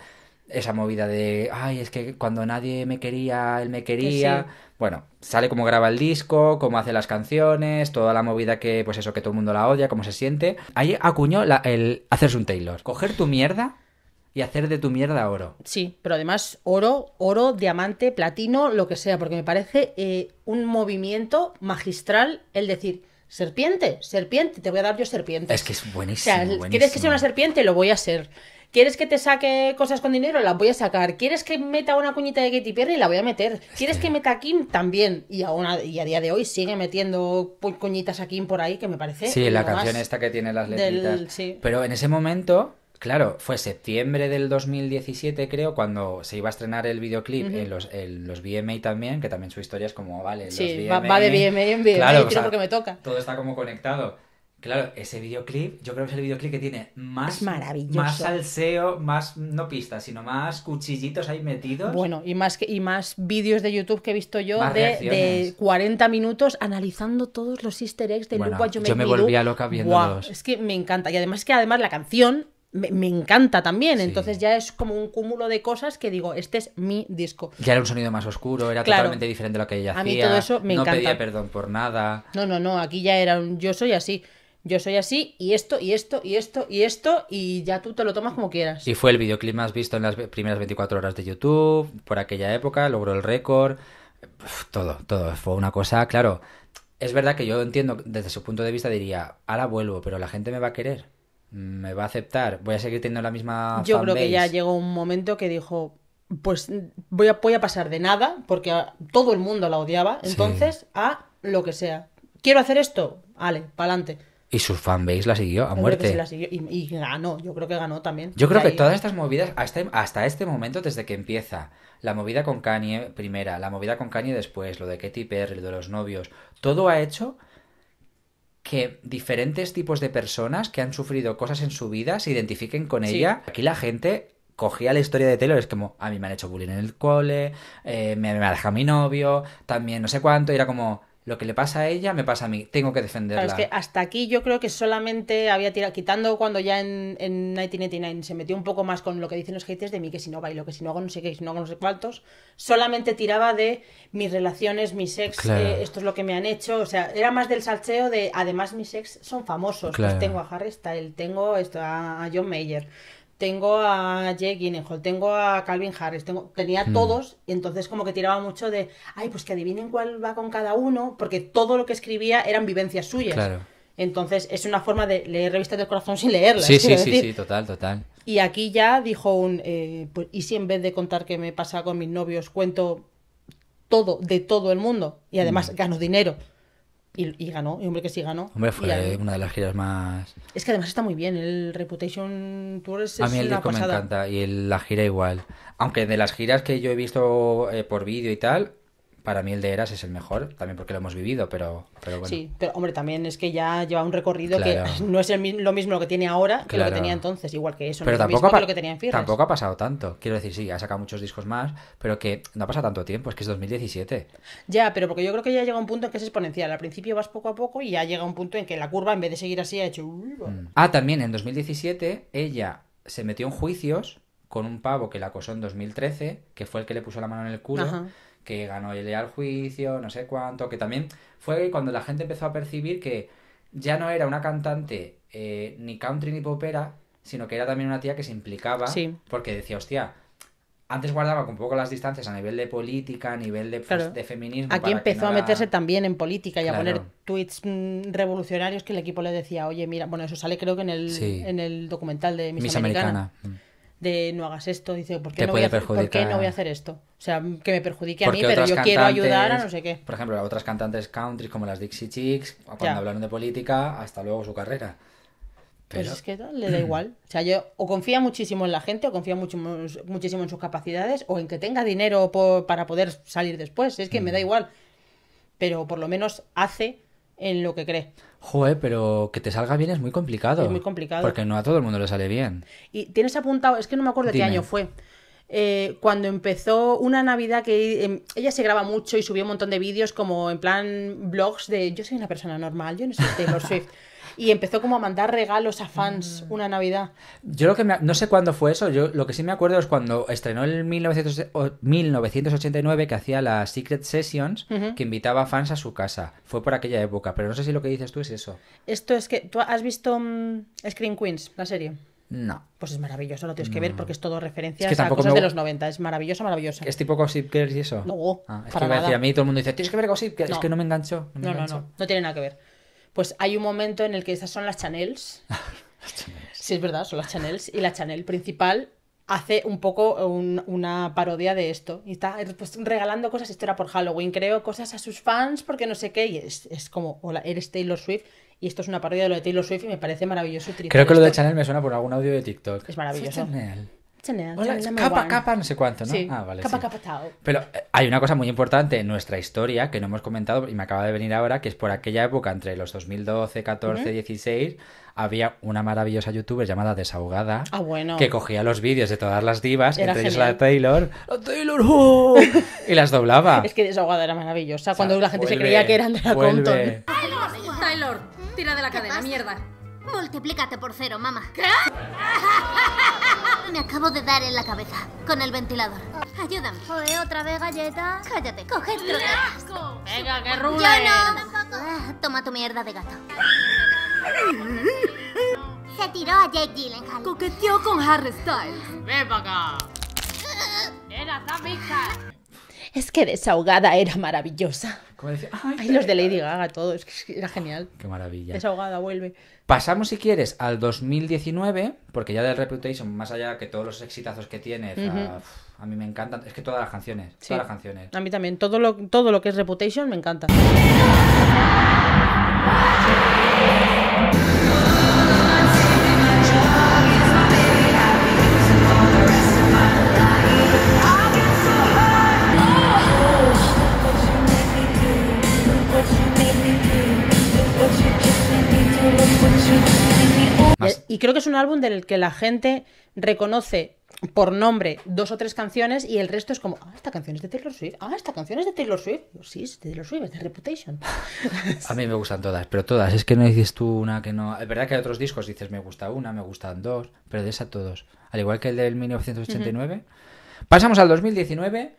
esa movida de. Ay, es que cuando nadie me quería, él me quería. Bueno, sale cómo graba el disco, cómo hace las canciones, toda la movida que, pues eso, que todo el mundo la odia, cómo se siente. Ahí acuñó la, el hacerse un Taylor. Coger tu mierda y hacer de tu mierda oro. Sí, pero además oro, oro, diamante, platino, lo que sea, porque me parece eh, un movimiento magistral el decir, serpiente, serpiente, te voy a dar yo serpiente. Es que es buenísimo. ¿quieres que sea una serpiente? Lo voy a ser. ¿Quieres que te saque cosas con dinero? Las voy a sacar. ¿Quieres que meta una cuñita de Katy Perry? La voy a meter. ¿Quieres que meta a Kim? También. Y a, a día de hoy sigue metiendo cuñitas a Kim por ahí, que me parece. Sí, la canción esta que tiene las letritas. Pero en ese momento Claro, fue septiembre del 2017, creo, cuando se iba a estrenar el videoclip en, los, en VMA también, que también su historia es como, vale, sí, va de VMA en VMA, porque me toca. Todo está como conectado. Claro, ese videoclip, yo creo que es el videoclip que tiene más. maravilloso. Más salseo, más. No pistas, sino más cuchillitos ahí metidos. Bueno, y más, y más vídeos de YouTube que he visto yo de, 40 minutos analizando todos los easter eggs de Lupa, Yo, yo me, volvía loca viéndolos. es que me encanta. Y además, que además la canción me, encanta también. Entonces ya es como un cúmulo de cosas que digo, este es mi disco. Ya era un sonido más oscuro, era totalmente diferente de lo que ella hacía. A mí todo eso me no pedía perdón por nada. No, no, no, aquí ya era un yo soy así. Yo soy así, y esto, y esto, y esto, y esto, y ya tú te lo tomas como quieras. Y fue el videoclip más visto en las primeras 24 horas de YouTube, por aquella época, logró el récord, todo, todo. Fue una cosa, claro. Es verdad que yo entiendo, desde su punto de vista diría, ahora vuelvo, pero la gente me va a querer me va a aceptar, voy a seguir teniendo la misma. Yo creo que ya llegó un momento que dijo, pues voy a, voy a pasar de nada, porque todo el mundo la odiaba, entonces a lo que sea. Quiero hacer esto, vale, pa'lante. Y sus fanbase la siguió a muerte. la siguió. Y, ganó, yo creo que ganó también. Yo creo que todas estas movidas, hasta, este, hasta este momento, desde que empieza, la movida con Kanye primera, la movida con Kanye después, lo de Katy Perry, lo de los novios, todo ha hecho que diferentes tipos de personas que han sufrido cosas en su vida se identifiquen con ella. Aquí la gente cogía la historia de Taylor, es como, a mí me han hecho bullying en el cole, eh, me, me ha dejado mi novio, también no sé cuánto, y era como, lo que le pasa a ella me pasa a mí, tengo que defenderla. es que hasta aquí yo creo que solamente había tirado, quitando cuando ya en, en 1989 se metió un poco más con lo que dicen los haters de mí, que si no bailo, que si no hago no sé qué, si no hago no sé cuántos, solamente tiraba de mis relaciones, mi sex eh, esto es lo que me han hecho, o sea, era más del salcheo de, además mis sex son famosos, los pues tengo a Harry Style, tengo esto, a John Mayer, tengo a Jake Gyllenhaal, tengo a Calvin Harris, tengo, tenía mm. todos, y entonces como que tiraba mucho de, ay, pues que adivinen cuál va con cada uno, porque todo lo que escribía eran vivencias suyas. Claro. Entonces es una forma de leer revistas del corazón sin leerlas. Sí, sí, sí, sí, total, total. Y aquí ya dijo un, eh, pues, ¿y si en vez de contar qué me pasa con mis novios, cuento todo, de todo el mundo? Y además mm. gano dinero. Y, y, ganó, y hombre que sí ganó. Hombre, fue una de las giras más... Es que además está muy bien, el Reputation Tour es... A mí el disco me encanta y la gira igual. Aunque de las giras que yo he visto eh, por vídeo y tal, para mí el de Eras es el mejor, también porque lo hemos vivido, pero, pero bueno. Sí, pero hombre, también es que ya lleva un recorrido que no es lo mismo lo que tiene ahora que lo que tenía entonces, igual que eso, pero tampoco lo que Tampoco ha pasado tanto. Quiero decir, sí, ha sacado muchos discos más, pero que no ha pasado tanto tiempo, es que es 2017. Ya, pero porque yo creo que ya llega un punto en que es exponencial. Al principio vas poco a poco y ya llega un punto en que la curva, en vez de seguir así, ha hecho. Mm. Ah, también en 2017 ella se metió en juicios con un pavo que la acosó en 2013, que fue el que le puso la mano en el culo que ganó el al juicio, no sé cuánto, que también fue cuando la gente empezó a percibir que ya no era una cantante eh, ni country ni popera, sino que era también una tía que se implicaba porque decía, hostia, antes guardaba un poco las distancias a nivel de política, a nivel de, pues, feminismo. Aquí empezó a meterse también en política y a poner tweets mm, revolucionarios que el equipo le decía, oye, mira, bueno, eso sale creo que en el, en el documental de Miss, Americana. Mm de no hagas esto, dice, ¿por qué, no voy, a, no voy, a hacer, esto? O sea, que me perjudique a mí, pero yo quiero ayudar a no sé qué. Por ejemplo, a otras cantantes country como las Dixie Chicks, cuando hablaron de política, hasta luego su carrera. Pues pero... es que le da igual. O sea, yo o confía muchísimo en la gente, o confía muchísimo en sus capacidades, o en que tenga dinero para poder salir después. Es que me da mm. igual. Pero por lo menos hace en lo que cree. Joder, pero que te salga bien es muy complicado. Es muy complicado. Porque no a todo el mundo le sale bien. Y tienes apuntado, es que no me acuerdo qué año fue. Eh, cuando empezó una Navidad que em, ella se graba mucho y subió un montón de vídeos como en plan blogs de yo soy una persona normal, yo no soy Taylor Swift. y empezó como a mandar regalos a fans mm. una Navidad. Yo lo que no sé cuándo fue eso, yo lo que sí me acuerdo es cuando estrenó en 1989 que hacía las Secret Sessions que invitaba a fans a su casa. Fue por aquella época, pero no sé si lo que dices tú es eso. Esto es que tú has visto mm, Screen Queens, la serie. No. Pues es maravilloso, lo tienes que ver porque es todo referencia. a cosas de los 90. Es maravilloso maravilloso ¿Es tipo Gossip y eso? No, ah, es que a mí todo el mundo dice, tienes que ver Gossip Es que no me enganchó. No, no, no. No tiene nada que ver pues hay un momento en el que esas son las Chanels. Sí, es verdad, son las Chanels. Y la Chanel principal hace un poco una parodia de esto. Y está pues, regalando cosas, esto era por Halloween, creo, cosas a sus fans porque no sé qué. Y es, como, hola, eres Taylor Swift. Y esto es una parodia de lo de Taylor Swift y me parece maravilloso. Creo que lo de Chanel me suena por algún audio de TikTok. Es maravilloso. Chanel capa, capa, no sé cuánto, ¿no? Ah, Pero eh, hay una cosa muy importante en nuestra historia que no hemos comentado y me acaba de venir ahora, que es por aquella época, entre los 2012, 14, 16, había una maravillosa youtuber llamada Desahogada ah, que cogía los vídeos de todas las divas, entre Taylor, Taylor! ¡oh!", y las doblaba. Es que Desahogada era maravillosa, cuando la gente se creía que eran de la Taylor, tira de la cadena, mierda. Multiplícate por cero, mamá. ¿Qué? Me acabo de dar en la cabeza con el ventilador. Ayúdame. Joder, otra vez galleta. Cállate, trozo. ¡Asco! Venga, que rule! Yo no. Ah, toma tu mierda de gato. Se tiró a Jake Gyllenhaal. Coqueteó con Harry Styles. Ven para acá. Era es que desahogada era maravillosa. Como decía, ay, los de Lady Gaga, todo, es que era ah, genial. Qué maravilla. Desahogada, vuelve. Pasamos, si quieres, al 2019, porque ya del Reputation, más allá que todos los exitazos que tiene, a, mí me encantan. Es que todas las canciones, todas las canciones. A mí también, todo lo, todo lo que es Reputation me encanta. Pues eh, y creo que es un álbum del que la gente reconoce por nombre dos o tres canciones y el resto es como, ah, esta canción es de Taylor Swift, ah, esta canción es de Taylor Swift. sí, es de Taylor Swift, es de Reputation. a mí me gustan todas, pero todas. Es que no dices tú una que no. Es verdad que hay otros discos dices, me gusta una, me gustan dos, pero de esa todos. Al igual que el del 1989. Pasamos al 2019,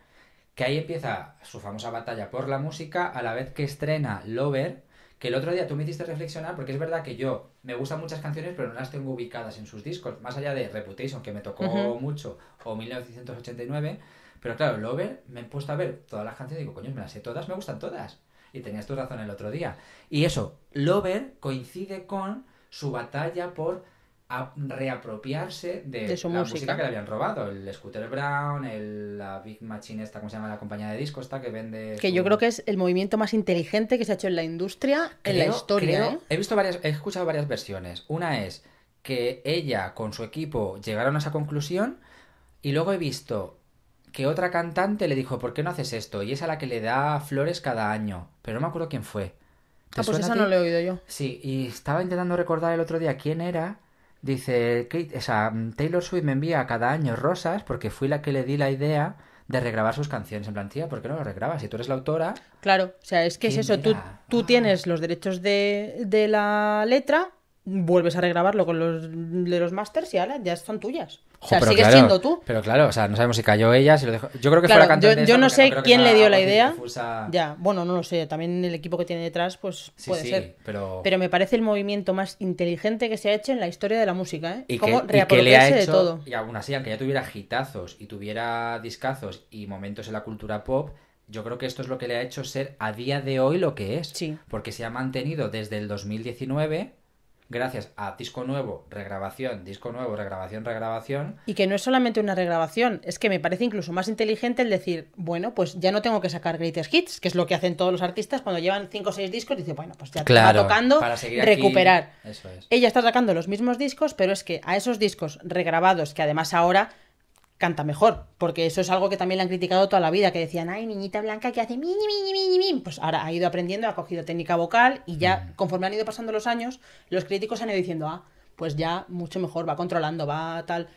que ahí empieza su famosa batalla por la música, a la vez que estrena Lover que el otro día tú me hiciste reflexionar, porque es verdad que yo me gustan muchas canciones, pero no las tengo ubicadas en sus discos, más allá de Reputation, que me tocó mucho, o 1989, pero claro, Lover, me he puesto a ver todas las canciones y digo, coño, me las sé todas, me gustan todas. Y tenías tu razón el otro día. Y eso, Lover coincide con su batalla por a reapropiarse de, la música. que le habían robado. El Scooter Brown, la Big Machine esta, ¿cómo se llama? La compañía de discos esta que vende... Que yo creo que es el movimiento más inteligente que se ha hecho en la industria, en la historia. ¿eh? He visto varias, he escuchado varias versiones. Una es que ella con su equipo llegaron a esa conclusión y luego he visto que otra cantante le dijo, ¿por qué no haces esto? Y es a la que le da flores cada año. Pero no me acuerdo quién fue. Ah, pues esa no la he oído yo. Sí, y estaba intentando recordar el otro día quién era Dice, Kate, o sea, Taylor Swift me envía cada año rosas porque fui la que le di la idea de regrabar sus canciones. En plan, tía, ¿por qué no lo regrabas? Si tú eres la autora. Claro, o sea, es que es eso. Tú, ah. tienes los derechos de, la letra, vuelves a regrabarlo con los de los masters y ahora ya son tuyas o sea, sigues siendo tú. Pero claro, o sea, no sabemos si cayó ella, si lo dejó... Yo creo que fue la cantante. Yo, yo no sé quién le dio la idea. Ya, bueno, no lo sé. También el equipo que tiene detrás, pues puede ser. Pero... me parece el movimiento más inteligente que se ha hecho en la historia de la música, ¿eh? Y Cómo que, de todo. Y aún así, aunque ya tuviera hitazos y tuviera discazos y momentos en la cultura pop, yo creo que esto es lo que le ha hecho ser a día de hoy lo que es. Sí. Porque se ha mantenido desde el 2019 gracias a disco nuevo, regrabación, disco nuevo, regrabación, regrabación. Y que no es solamente una regrabación, es que me parece incluso más inteligente el decir, bueno, pues ya no tengo que sacar greatest hits, que es lo que hacen todos los artistas cuando llevan 5 o 6 discos, dice bueno, pues ya tocando recuperar. Eso es. Ella está sacando los mismos discos, pero es que a esos discos regrabados, que además ahora canta mejor, porque eso es algo que también le han criticado toda la vida, que decían, ay, niñita blanca que hace mini mi, mi, pues ahora ha ido aprendiendo, ha cogido técnica vocal y ya mm. conforme han ido pasando los años, los críticos han ido diciendo, ah, pues ya mucho mejor, va controlando, va tal,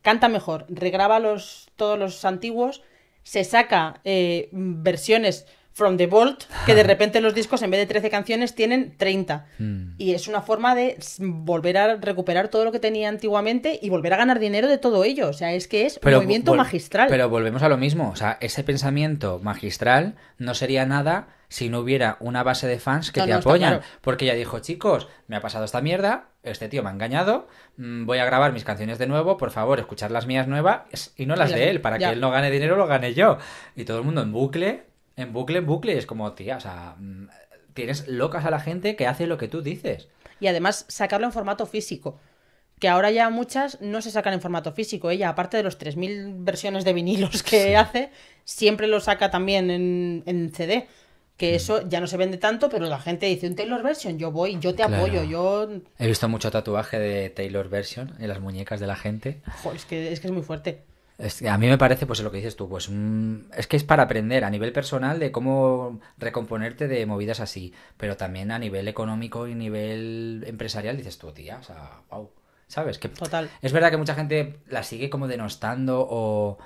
canta mejor, regraba los, todos los antiguos, se saca eh, versiones From the Vault, que de repente los discos en vez de 13 canciones tienen 30. Hmm. Y es una forma de volver a recuperar todo lo que tenía antiguamente y volver a ganar dinero de todo ello. O sea, es que es movimiento magistral. Pero volvemos a lo mismo. O sea, ese pensamiento magistral no sería nada si no hubiera una base de fans que te apoyan. Porque ella dijo, chicos, me ha pasado esta mierda, este tío me ha engañado, mm, voy a grabar mis canciones de nuevo, por favor, escuchar las mías nuevas y no las de él, para que él no gane dinero, lo gane yo. Y todo el mundo en bucle, en bucle, en bucle, es como, tía, o sea, mm, tienes locas a la gente que hace lo que tú dices. Y además, sacarlo en formato físico. Que ahora ya muchas no se sacan en formato físico. Ella, aparte de los 3.000 versiones de vinilos que hace, siempre lo saca también en, CD. Que mm. eso ya no se vende tanto, pero la gente dice, un Taylor Version, yo voy, yo te apoyo, yo... He visto mucho tatuaje de Taylor Version en las muñecas de la gente. es, que, es que es muy fuerte. Es que a mí me parece, pues lo que dices tú, pues mm, es que es para aprender a nivel personal de cómo recomponerte de movidas así, pero también a nivel económico y nivel empresarial dices tú, tía, o sea, wow, ¿sabes? Que, Total. Es verdad que mucha gente la sigue como denostando o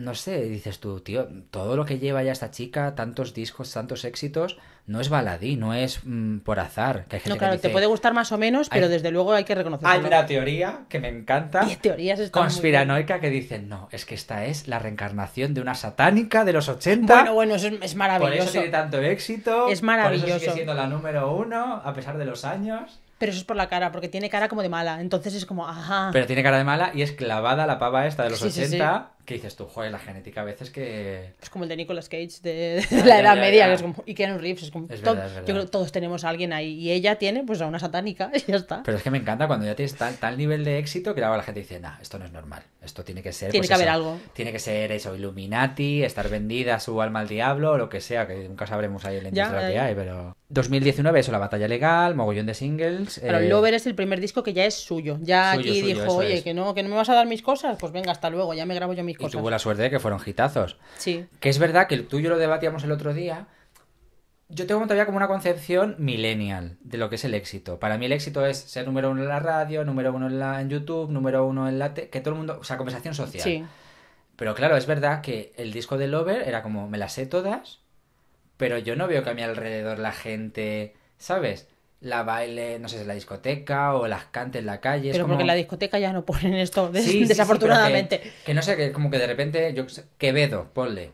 no sé, dices tú, tío, todo lo que lleva ya esta chica, tantos discos, tantos éxitos, no es baladí, no es mm, por azar. Que no, claro, te puede gustar más o menos, pero desde luego hay que reconocerlo. Hay una teoría que me encanta. Teorías conspiranoica que dicen, no, es que esta es la reencarnación de una satánica de los 80. Bueno, bueno, es, es maravilloso. Por eso tiene tanto éxito. Es maravilloso. Por sigue siendo la número uno, a pesar de los años. Pero eso es por la cara, porque tiene cara como de mala. Entonces es como, ajá. Pero tiene cara de mala y es clavada la pava esta de los sí, 80. Sí, sí que dices tú, joder, la genética a veces que... Es como el de Nicolas Cage de, la Edad Media, que es como, y que Reeves, es como... Es Yo creo que todos tenemos a alguien ahí, y ella tiene pues a una satánica, y ya está. Pero es que me encanta cuando ya tienes tal, tal nivel de éxito que luego la gente dice, nah, esto no es normal, esto tiene que ser... Tiene pues, que haber algo. Tiene que ser eso, Illuminati, estar vendida su alma al diablo, o lo que sea, que nunca sabremos ahí el entorno que eh. hay, pero... 2019, eso, la batalla legal, mogollón de singles... Pero eh, Lover es el primer disco que ya es suyo, ya aquí dijo, oye, que, no, que no me vas a dar mis cosas, pues venga, hasta luego, ya me grabo yo mis y tuvo la suerte de que fueron gitazos Sí. Que es verdad que tú y yo lo debatíamos el otro día. Yo tengo todavía como una concepción millennial de lo que es el éxito. Para mí el éxito es ser número uno en la radio, número uno en, YouTube, número uno en la... que todo el mundo... O sea, conversación social. Sí. Pero claro, es verdad que el disco de Lover era como, me las sé todas, pero yo no veo que a mi alrededor la gente... ¿Sabes? la baile, no sé, en la discoteca o las cantes en la calle. Pero porque en la discoteca ya no ponen esto, desafortunadamente. que, no sé, que como que de repente, yo Quevedo, ponle.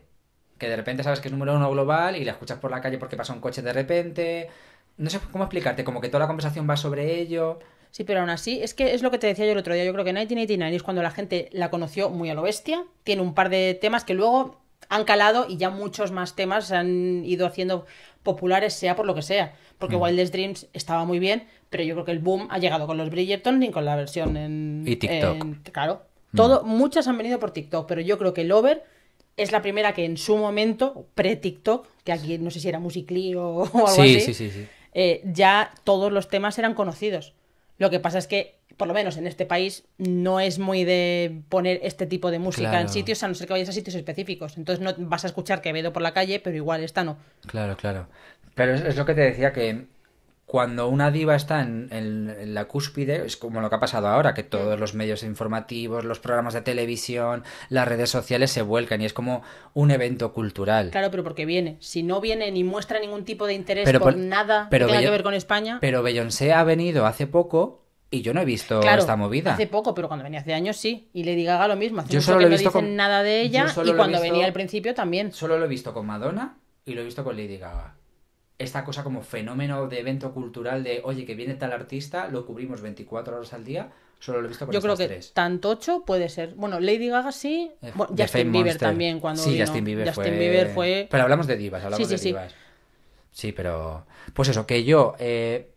Que de repente sabes que es número uno global y la escuchas por la calle porque pasa un coche de repente. No sé cómo explicarte, como que toda la conversación va sobre ello. Sí, pero aún así, es que es lo que te decía yo el otro día. Yo creo que 1989 es cuando la gente la conoció muy a lo bestia. Tiene un par de temas que luego han calado y ya muchos más temas se han ido haciendo populares, sea por lo que sea. Porque mm. Wildest Dreams estaba muy bien, pero yo creo que el boom ha llegado con los Bridgerton y con la versión en. TikTok. claro. Todo, mm. Muchas han venido por TikTok, pero yo creo que el es la primera que en su momento, pre-TikTok, que aquí no sé si era Music o, o algo así. Eh, ya todos los temas eran conocidos. Lo que pasa es que, por lo menos en este país, no es muy de poner este tipo de música en sitios, a no ser que vayas a sitios específicos. Entonces no vas a escuchar Quevedo por la calle, pero igual esta no. Claro, claro. Pero es lo que te decía que cuando una diva está en, la cúspide, es como lo que ha pasado ahora, que todos mm. los medios informativos, los programas de televisión, las redes sociales se vuelcan y es como un evento cultural. Claro, pero porque viene. Si no viene ni muestra ningún tipo de interés pero, por, nada que tenga que ver con España. Pero Beyoncé ha venido hace poco y yo no he visto esta movida. Hace poco, pero cuando venía hace años sí. Y Lady Gaga lo mismo. yo solo que he visto dicen con... nada de ella y cuando venía al principio también. Solo lo he visto con Madonna y lo he visto con Lady Gaga esta cosa como fenómeno de evento cultural de, oye, que viene tal artista, lo cubrimos 24 horas al día, solo lo he visto tres. Yo creo que tres. tanto ocho puede ser. Bueno, Lady Gaga sí, eh, Justin Bieber también cuando Sí, Justin, Bieber, fue... Pero hablamos de divas, hablamos sí, de divas. Sí. pero... Pues eso, que yo... Eh,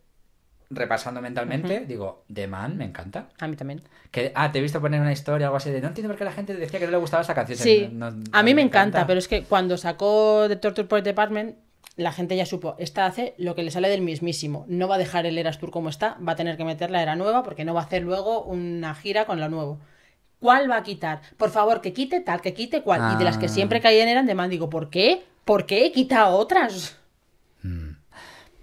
repasando mentalmente, digo, The Man me encanta. A mí también. Que, ah, te he visto poner una historia o algo así de, no entiendo por qué la gente decía que no le gustaba esa canción. Sí, a mí me, encanta, pero es que cuando sacó The Torture Point Department, la gente ya supo, esta hace lo que le sale del mismísimo, no va a dejar el Eras Tour como está, va a tener que meter la era nueva porque no va a hacer luego una gira con lo nuevo. ¿Cuál va a quitar? Por favor, que quite tal, que quite cual. Y de las que ah. siempre caían eran de más. digo, ¿por qué? ¿Por qué quita otras? Hmm.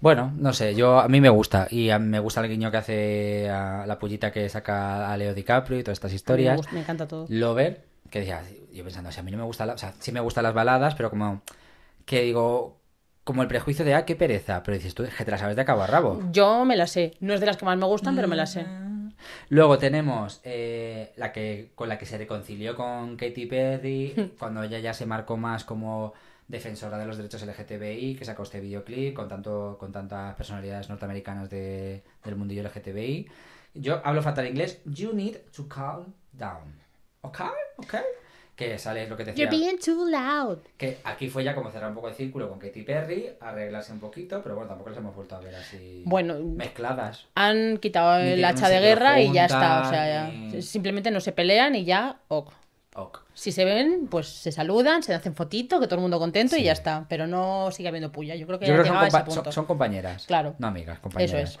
Bueno, no sé, yo a mí me gusta y me gusta el guiño que hace a la pullita que saca a Leo DiCaprio y todas estas historias. Me, encanta todo. Lover, que decía, yo pensando, si a mí no me gusta, o sea, sí me gustan las baladas, pero como que digo, como el prejuicio de, ah, qué pereza. Pero dices tú, que te la sabes de cabo a rabo. Yo me la sé. No es de las que más me gustan, pero me la sé. Mm. Luego tenemos eh, la que con la que se reconcilió con Katy Perry, cuando ella ya se marcó más como defensora de los derechos LGTBI, que sacó este videoclip con, tanto, con tantas personalidades norteamericanas de, del mundillo LGTBI. Yo hablo fatal inglés. You need to calm down. ¿Ok? ¿Ok? que sale lo que te decía. Que aquí fue ya como cerrar un poco el círculo con Katy Perry, arreglarse un poquito, pero bueno, tampoco las hemos vuelto a ver así mezcladas. Han quitado el hacha de guerra y ya está, o sea, simplemente no se pelean y ya, ok. Si se ven, pues se saludan, se hacen fotito, que todo el mundo contento y ya está. Pero no sigue habiendo puya. Yo creo que, son, compañeras. Claro. No amigas, compañeras. Eso es.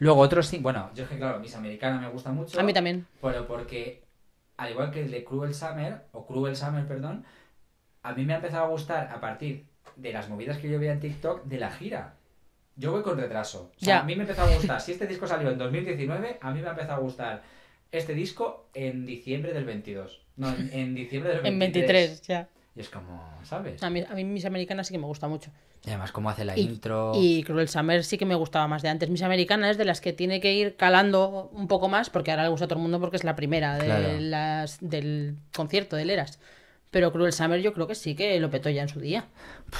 Luego otros, bueno, yo es que claro, Miss Americana me gusta mucho. A mí también. Bueno, porque al igual que el de Cruel Summer, o Cruel Summer, perdón, a mí me ha empezado a gustar a partir de las movidas que yo veía en TikTok de la gira. Yo voy con retraso. O sea, a mí me empezado a gustar. Si este disco salió en 2019, a mí me ha empezado a gustar este disco en diciembre del 22. No, en, diciembre del 23. En 23, ya. Y es como, ¿sabes? A mí, a mí Miss Americana sí que me gusta mucho. Y además, cómo hace la intro. Y Cruel Summer sí que me gustaba más de antes. Miss Americana es de las que tiene que ir calando un poco más, porque ahora le gusta a todo el mundo porque es la primera de las, del concierto de Eras. Pero Cruel Summer yo creo que sí que lo petó ya en su día.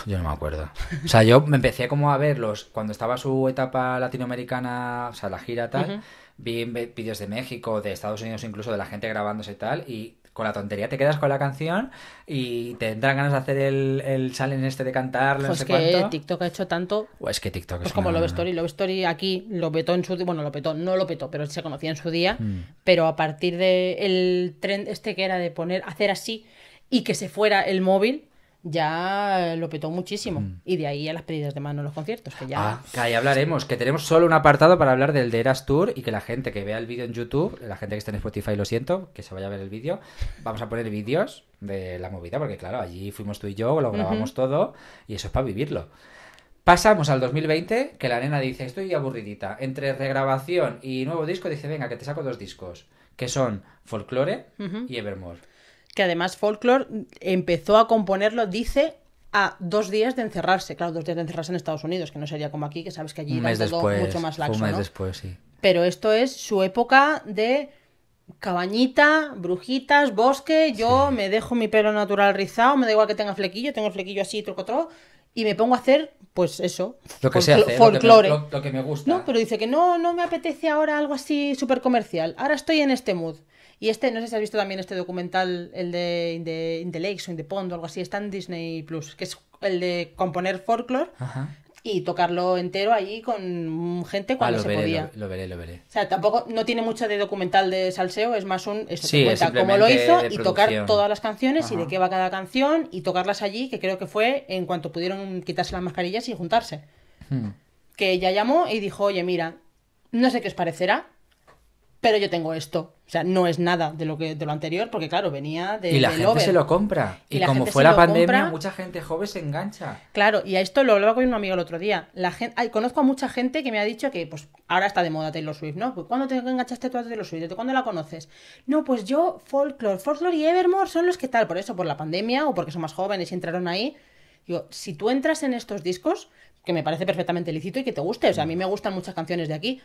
Yo no me acuerdo. O sea, yo me empecé como a verlos cuando estaba su etapa latinoamericana, o sea, la gira tal. Vi vídeos de México, de Estados Unidos incluso, de la gente grabándose tal. Y con la tontería te quedas con la canción y tendrán ganas de hacer el, el challenge este de cantar, no pues sé que TikTok ha hecho tanto. O pues es que TikTok pues es como Love Story. Love Story aquí lo petó en su bueno, lo petó, no lo petó, pero se conocía en su día. Mm. Pero a partir del el tren este que era de poner, hacer así y que se fuera el móvil, ya eh, lo petó muchísimo. Mm. Y de ahí a las pérdidas de mano en los conciertos, que ya... Ah, que ahí hablaremos, que tenemos solo un apartado para hablar del de Eras Tour y que la gente que vea el vídeo en YouTube, la gente que está en Spotify, lo siento, que se vaya a ver el vídeo, vamos a poner vídeos de la movida, porque claro, allí fuimos tú y yo, lo grabamos todo y eso es para vivirlo. Pasamos al 2020, que la nena dice, estoy aburridita. Entre regrabación y nuevo disco, dice, venga, que te saco dos discos, que son Folklore y Evermore que además Folklore empezó a componerlo, dice, a dos días de encerrarse. Claro, dos días de encerrarse en Estados Unidos, que no sería como aquí, que sabes que allí es todo mucho más laxo. Un mes después, sí. Pero esto es su época de cabañita, brujitas, bosque. Yo me dejo mi pelo natural rizado, me da igual que tenga flequillo, tengo flequillo así, otro y me pongo a hacer, pues eso, lo que sea, folclore. Lo que, me, gusta. No, pero dice que no, no me apetece ahora algo así súper comercial. Ahora estoy en este mood. Y este, no sé si has visto también este documental, el de In the, Lakes o In the Pond o algo así, está en Disney Plus, que es el de componer folklore. y tocarlo entero allí con gente ah, cuando se podía. Lo, veré, lo veré. O sea, tampoco no tiene mucho de documental de salseo, es más un eso cómo lo hizo y tocar todas las canciones y de qué va cada canción y tocarlas allí, que creo que fue en cuanto pudieron quitarse las mascarillas y juntarse. Hmm. Que ella llamó y dijo, "Oye, mira, no sé qué os parecerá, pero yo tengo esto. O sea, no es nada de lo que de lo anterior, porque claro, venía de. Y la gente se lo compra. Y, como fue la pandemia, mucha gente joven se engancha. Claro, y a esto lo hablaba con un amigo el otro día. La gente, conozco a mucha gente que me ha dicho que pues ahora está de moda Taylor Swift, ¿no? Pues, ¿Cuándo te enganchaste tú a Taylor Swift? ¿De cuándo la conoces? No, pues yo, Folklore, Folklore y Evermore son los que tal, por eso, por la pandemia o porque son más jóvenes y entraron ahí. Digo, si tú entras en estos discos, que me parece perfectamente lícito y que te guste, o sea, a mí me gustan muchas canciones de aquí,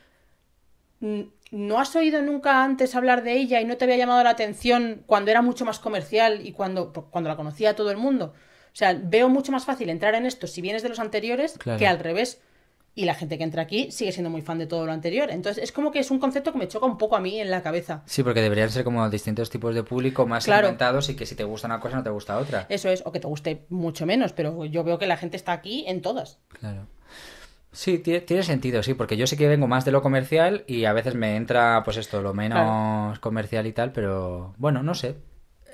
no has oído nunca antes hablar de ella y no te había llamado la atención cuando era mucho más comercial y cuando, cuando la conocía todo el mundo. O sea, veo mucho más fácil entrar en esto si vienes de los anteriores que al revés. Y la gente que entra aquí sigue siendo muy fan de todo lo anterior. Entonces, es como que es un concepto que me choca un poco a mí en la cabeza. Sí, porque deberían ser como distintos tipos de público más claro. y que si te gusta una cosa no te gusta otra. Eso es, o que te guste mucho menos, pero yo veo que la gente está aquí en todas. Claro. Sí, tiene, sentido, sí, porque yo sé que vengo más de lo comercial y a veces me entra, pues esto, lo menos comercial y tal, pero bueno, no sé.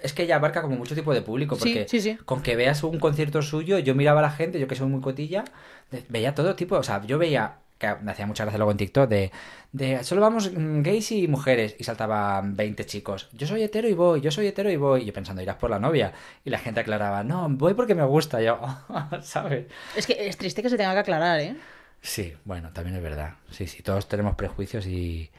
Es que ella abarca como mucho tipo de público, porque con que veas un concierto suyo, yo miraba a la gente, yo que soy muy cotilla, veía todo tipo, o sea, yo veía que me hacía mucha gracia luego en TikTok, de, solo vamos mm, gays y mujeres, y saltaban 20 chicos, yo soy hetero y voy, yo soy hetero y voy, y yo pensando, irás por la novia, y la gente aclaraba, no, voy porque me gusta, yo, ¿sabes? Es que es triste que se tenga que aclarar, ¿eh? Sí, bueno, también es verdad. Sí, sí, todos tenemos prejuicios y...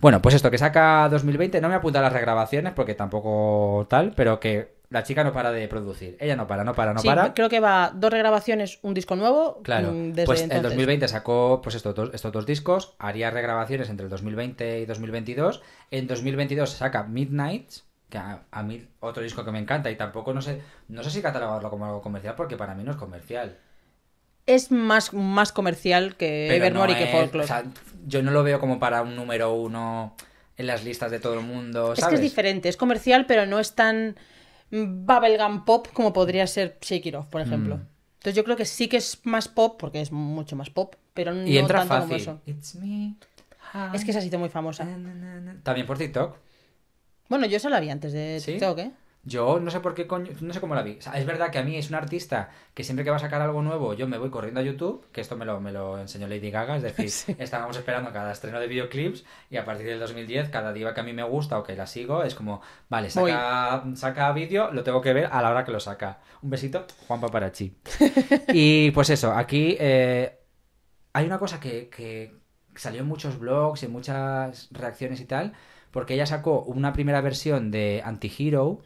Bueno, pues esto, que saca 2020, no me apunta a las regrabaciones porque tampoco tal, pero que la chica no para de producir. Ella no para, no para, no sí, para. Creo que va dos regrabaciones, un disco nuevo. Claro. Mm, pues en 2020 sacó pues estos dos, estos discos, haría regrabaciones entre el 2020 y 2022. En 2022 saca Midnight, que a, a, mí otro disco que me encanta y tampoco no sé, no sé si catalogarlo como algo comercial porque para mí no es comercial es más, más comercial que pero y que Folklore. O sea, yo no lo veo como para un número uno en las listas de todo el mundo. Es que es diferente, es comercial, pero no es tan bubblegum pop como podría ser Shake por mm. ejemplo. Entonces yo creo que sí que es más pop, porque es mucho más pop, pero no entra tanto fácil. como es que esa ha sido muy famosa. También por TikTok. Bueno, yo se lo había antes de TikTok, ¿eh? Yo no sé por qué no sé cómo la vi. es verdad que a mí es un artista que siempre que va a sacar algo nuevo, yo me voy corriendo a YouTube, que esto me lo, me enseñó Lady Gaga, es decir, estábamos esperando cada estreno de videoclips y a partir del 2010, cada diva que a mí me gusta o que la sigo, es como, vale, saca, saca vídeo, lo tengo que ver a la hora que lo saca. Un besito, Juan Paparachi. y pues eso, aquí eh, hay una cosa que, que salió en muchos blogs y muchas reacciones y tal, porque ella sacó una primera versión de Anti-Hero.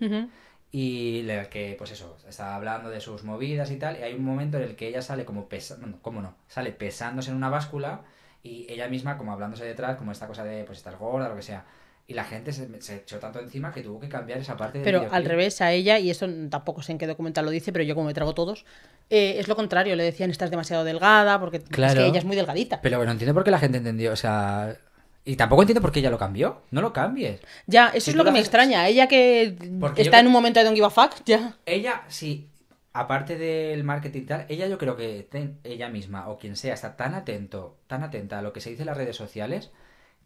Y que, pues eso, estaba hablando de sus movidas y tal, y hay un momento en el que ella sale como pesando, ¿cómo no? Sale pesándose en una báscula y ella misma como hablándose detrás, como esta cosa de, pues estás gorda, lo que sea. Y la gente se, echó tanto encima que tuvo que cambiar esa parte de. Pero al revés, a ella, y eso tampoco sé en qué documental lo dice, pero yo como me trago todos, eh, es lo contrario, le decían estás demasiado delgada, porque que ella es muy delgadita. Pero bueno, entiendo por qué la gente entendió, o sea, y tampoco entiendo por qué ella lo cambió. No lo cambies. Ya, eso es lo que me extraña. Ella que está en un momento de don't give a fuck, ya. Ella, sí, aparte del marketing tal, ella yo creo que ella misma o quien sea está tan atento, tan atenta a lo que se dice en las redes sociales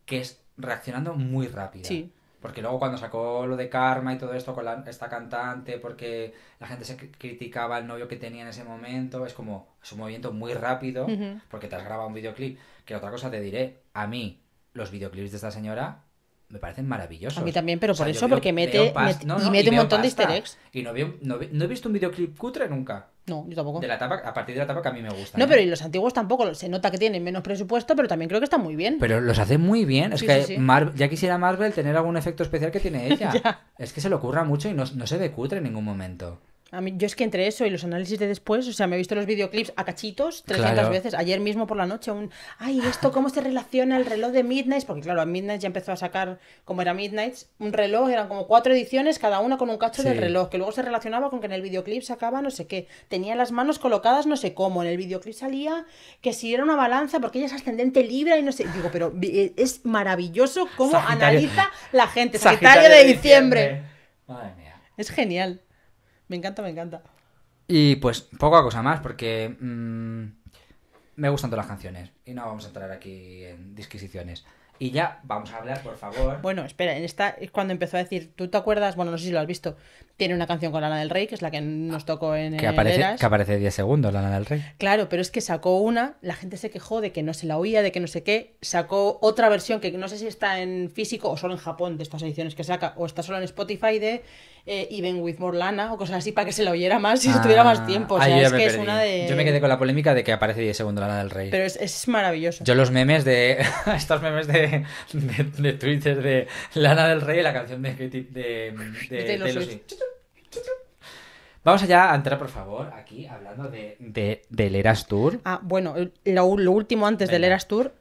que es reaccionando muy rápido. Sí. Porque luego cuando sacó lo de Karma y todo esto con esta cantante, porque la gente se criticaba al novio que tenía en ese momento, es como, es un movimiento muy rápido, porque te has grabado un videoclip, que otra cosa te diré, a mí los videoclips de esta señora me parecen maravillosos. A mí también, pero por eso, porque mete, un montón de easter eggs. Y no, he visto un videoclip cutre nunca. No, yo tampoco. a partir de la tapa que a mí me gusta. No, ¿eh? pero y los antiguos tampoco. Se nota que tienen menos presupuesto, pero también creo que están muy bien. Pero los hace muy bien. Es que ya quisiera Marvel tener algún efecto especial que tiene ella. es que se le ocurra mucho y no, se ve cutre en ningún momento yo es que entre eso y los análisis de después, o sea, me he visto los videoclips a cachitos 300 veces. Ayer mismo por la noche, un. Ay, ¿esto cómo se relaciona el reloj de Midnight? Porque claro, a Midnight ya empezó a sacar, como era Midnight, un reloj, eran como cuatro ediciones, cada una con un cacho de reloj, que luego se relacionaba con que en el videoclip sacaba no sé qué. Tenía las manos colocadas no sé cómo. En el videoclip salía que si era una balanza, porque ella es ascendente libra y no sé. Digo, pero eh, es maravilloso cómo analiza la gente. Sagitario, de, diciembre. diciembre. Madre mía. Es genial. Me encanta, me encanta. Y pues poca cosa más, porque mm, me gustan todas las canciones. Y no vamos a entrar aquí en disquisiciones. Y ya, vamos a hablar, por favor. Bueno, espera, en esta es cuando empezó a decir, ¿tú te acuerdas? Bueno, no sé si lo has visto. Tiene una canción con Lana del Rey, que es la que nos tocó en que aparece, Que aparece 10 segundos Lana del Rey. Claro, pero es que sacó una, la gente se quejó de que no se la oía, de que no sé qué. Sacó otra versión que no sé si está en físico o solo en Japón de estas ediciones que saca, o está solo en Spotify de eh, Even with More Lana o cosas así para que se la oyera más y ah, estuviera se más tiempo. Yo me quedé con la polémica de que aparece 10 segundos Lana del Rey. Pero es, maravilloso. Yo los memes de... estos memes de, de, de, de Lana del Rey y la canción de, de, de, Vamos allá a entrar, por favor, aquí hablando de, del Eras Tour. Ah, bueno, lo, último antes del Eras Tour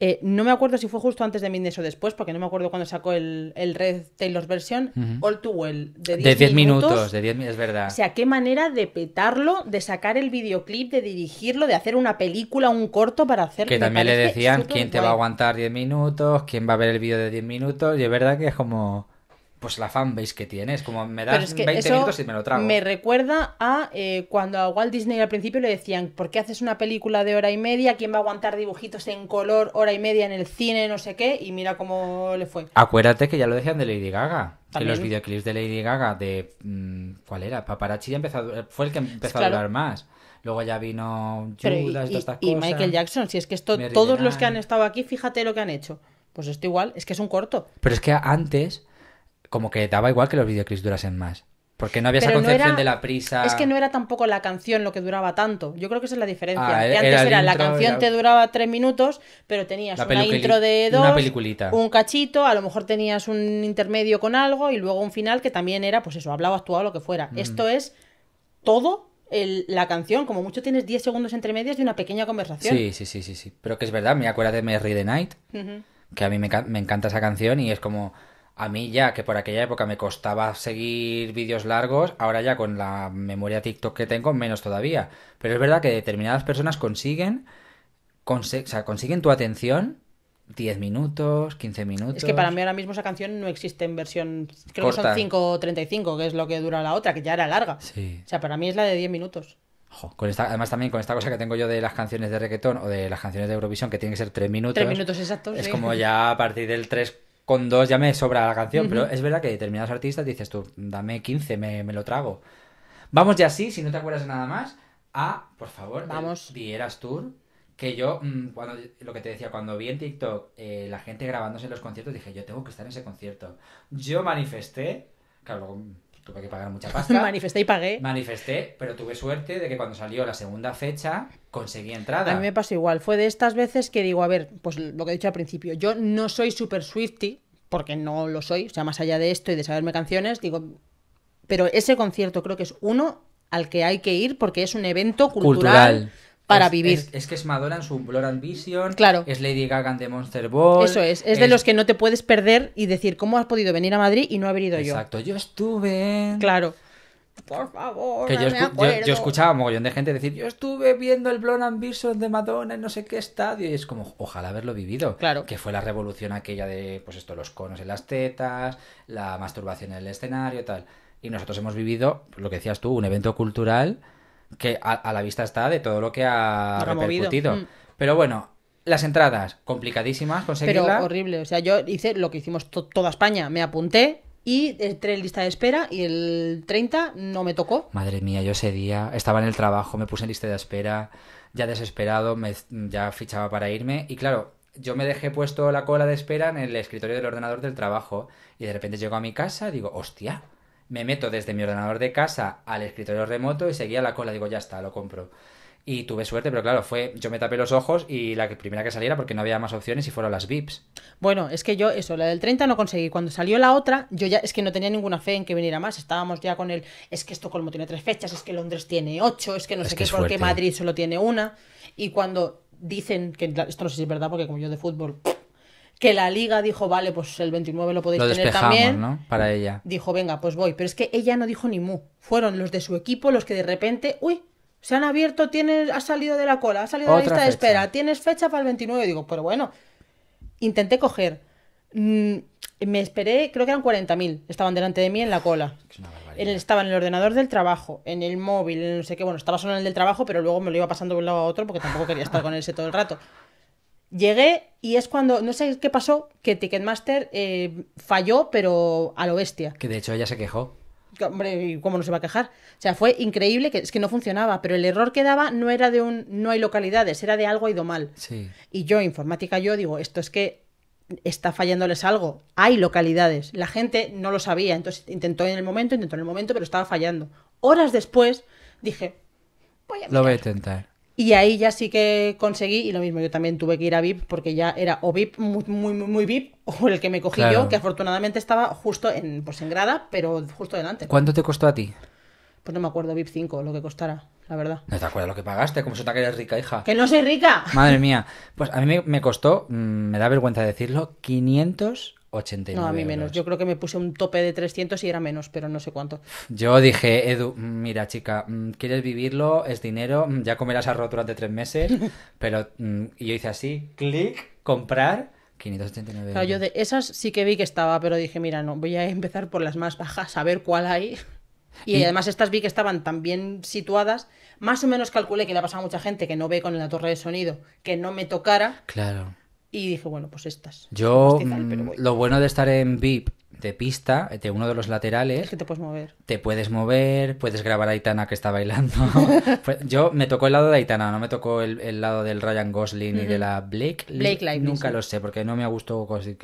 eh, no me acuerdo si fue justo antes de Midnight o después, porque no me acuerdo cuando sacó el, Red Taylor's versión All Too Well, de 10 minutos. De 10 minutos, es verdad. O sea, qué manera de petarlo, de sacar el videoclip, de dirigirlo, de hacer una película, un corto para hacer... Que también le decían, ¿quién te va a aguantar 10 minutos? ¿Quién va a ver el vídeo de 10 minutos? Y es verdad que es como pues la fanbase que tienes. como me das 20 minutos y me lo trago. Me recuerda a eh, cuando a Walt Disney al principio le decían, ¿por qué haces una película de hora y media? ¿Quién va a aguantar dibujitos en color hora y media en el cine, no sé qué? Y mira cómo le fue. Acuérdate que ya lo decían de Lady Gaga. En los videoclips de Lady Gaga de... Mm, ¿Cuál era? Paparazzi ya empezó, fue el que empezó a pues durar más. Luego ya vino Judas, y, y Michael Jackson, si es que esto, todos los que han estado aquí, fíjate lo que han hecho. Pues esto igual, es que es un corto. Pero es que antes como que daba igual que los videoclips durasen más. Porque no había esa concepción de la prisa. Es que no era tampoco la canción lo que duraba tanto. Yo creo que esa es la diferencia. Ah, antes era, la canción te duraba tres minutos, pero tenías una intro de dos, una peliculita. un cachito, a lo mejor tenías un intermedio con algo y luego un final que también era, pues eso, hablaba, actuado, lo que fuera. Mm. Esto es todo la canción, como mucho tienes diez segundos entre medias de una pequeña conversación. Sí, sí, sí, sí, Pero que es verdad, me acuerdo de Merry the Night, que a mí me encanta esa canción y es como a mí ya, que por aquella época me costaba seguir vídeos largos, ahora ya con la memoria TikTok que tengo, menos todavía. Pero es verdad que determinadas personas consiguen, consiguen tu atención 10 minutos, 15 minutos. Es que para mí ahora mismo esa canción no existe en versión. Creo que son 5.35, que es lo que dura la otra, que ya era larga. O sea, para mí es la de 10 minutos. con esta, además, también con esta cosa que tengo yo de las canciones de reggaetón o de las canciones de Eurovisión, que tienen que ser 3 minutos. 3 minutos exactos. Es como ya a partir del 3, con dos ya me sobra la canción, pero es verdad que determinados artistas dices tú, dame 15, me, lo trago. Vamos ya así, si no te acuerdas de nada más, a, por favor, Vamos. Vieras Tour. Que yo, mm, cuando, lo que te decía, cuando vi en TikTok eh, la gente grabándose en los conciertos, dije, yo tengo que estar en ese concierto. Yo manifesté, claro, tuve que pagar mucha pasta. manifesté y pagué. Manifesté, pero tuve suerte de que cuando salió la segunda fecha, conseguí entrada. A mí me pasó igual. Fue de estas veces que digo, a ver, pues lo que he dicho al principio, yo no soy super Swifty, porque no lo soy, o sea, más allá de esto y de saberme canciones, digo, pero ese concierto creo que es uno al que hay que ir porque es un evento cultural. Para vivir. Es, que es Madonna en su Blur Vision Claro. Es Lady Gaga en Monster Ball. Eso es. Es, de los que no te puedes perder y decir, ¿cómo has podido venir a Madrid y no haber ido yo? Exacto. Yo estuve. Claro. Por favor, no yo, me Yo, escuchaba a mogollón de gente decir, yo estuve viendo el Blond and de Madonna en no sé qué estadio, y es como, ojalá haberlo vivido. Claro. Que fue la revolución aquella de, pues esto, los conos en las tetas, la masturbación en el escenario, y tal. Y nosotros hemos vivido, lo que decías tú, un evento cultural que a, la vista está de todo lo que ha repercutido. Mm. Pero bueno, las entradas, complicadísimas conseguirlas. Pero horrible, o sea, yo hice lo que hicimos toda España, me apunté, y entre en lista de espera y el 30 no me tocó. Madre mía, yo ese día estaba en el trabajo, me puse en lista de espera, ya desesperado, me, ya fichaba para irme y claro, yo me dejé puesto la cola de espera en el escritorio del ordenador del trabajo y de repente llego a mi casa, digo, hostia, me meto desde mi ordenador de casa al escritorio remoto y seguía la cola, digo, ya está, lo compro. Y tuve suerte, pero claro, fue. Yo me tapé los ojos y la primera que saliera, porque no había más opciones, y fueron las VIPs. Bueno, es que yo, eso, la del 30 no conseguí. Cuando salió la otra, yo ya, es que no tenía ninguna fe en que viniera más. Estábamos ya con el. Es que Estocolmo tiene tres fechas, es que Londres tiene ocho, es que no sé sé por qué, Madrid solo tiene una. Y cuando dicen, que esto no sé si es verdad, porque como yo de fútbol que la liga dijo, vale, pues el 29 lo podéis tener también. ¿no? Para ella. Dijo, venga, pues voy. Pero es que ella no dijo ni mu. Fueron los de su equipo los que de repente, uy, se han abierto, tienes, ha salido de la cola, ha salido de la lista de espera, tienes fecha para el 29. Digo, pero bueno, intenté coger. Mm, me esperé, creo que eran 40.000. Estaban delante de mí en la cola. estaba en el ordenador del trabajo, en el móvil, no sé qué. Bueno, estaba solo en el del trabajo, pero luego me lo iba pasando de un lado a otro porque tampoco quería estar con ese todo el rato. Llegué y es cuando, no sé qué pasó, que Ticketmaster eh, falló, pero a lo bestia. Que de hecho ella se quejó. Hombre, ¿cómo no se va a quejar? O sea, fue increíble que es que no funcionaba, pero el error que daba no era de un no hay localidades, era de algo ido mal. Sí. Y yo, informática, yo digo, esto es que está fallándoles algo. Hay localidades. La gente no lo sabía, entonces intentó en el momento, intentó en el momento, pero estaba fallando. Horas después dije, voy a Lo voy a intentar. Y ahí ya sí que conseguí, y lo mismo, yo también tuve que ir a VIP porque ya era o VIP, muy, muy, muy VIP, o el que me cogí yo, que afortunadamente estaba justo en, pues, en grada, pero justo delante. ¿Cuánto te costó a ti? Pues no me acuerdo, VIP 5, lo que costara, la verdad. ¿No te acuerdas lo que pagaste? como se te que eres rica, hija? ¡Que no soy rica! Madre mía. Pues a mí me, me costó, mm, me da vergüenza decirlo, 500 no, a mí menos. Yo creo que me puse un tope de 300 y era menos, pero no sé cuánto. Yo dije, Edu, mm, mira, chica, mm, ¿quieres vivirlo? Es dinero, mm, ya comerás arroz de tres meses. pero y yo hice así, clic, comprar. 589 claro, yo de esas sí que vi que estaba, pero dije, mira, no, voy a empezar por las más bajas, a ver cuál hay. Y, y, además estas vi que estaban tan bien situadas, más o menos calculé que le ha pasado a mucha gente que no ve con la torre de sonido, que no me tocara. Claro. Y dije, bueno, pues estas. Yo, pues este mm, lo bueno de estar en VIP de pista, de uno de los laterales. Es que te puedes mover. Te puedes mover, puedes grabar a Aitana que está bailando. Pues, yo me tocó el lado de Aitana, no me tocó el, lado del Ryan Gosling ni y de la Blake. Blake Nunca lo sé, porque no me ha gustado Gosling.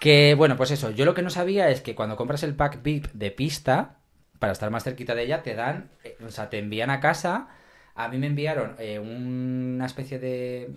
Que bueno, pues eso. Yo lo que no sabía es que cuando compras el pack VIP de pista, para estar más cerquita de ella, te dan, eh, o sea, te envían a casa. A mí me enviaron eh, una especie de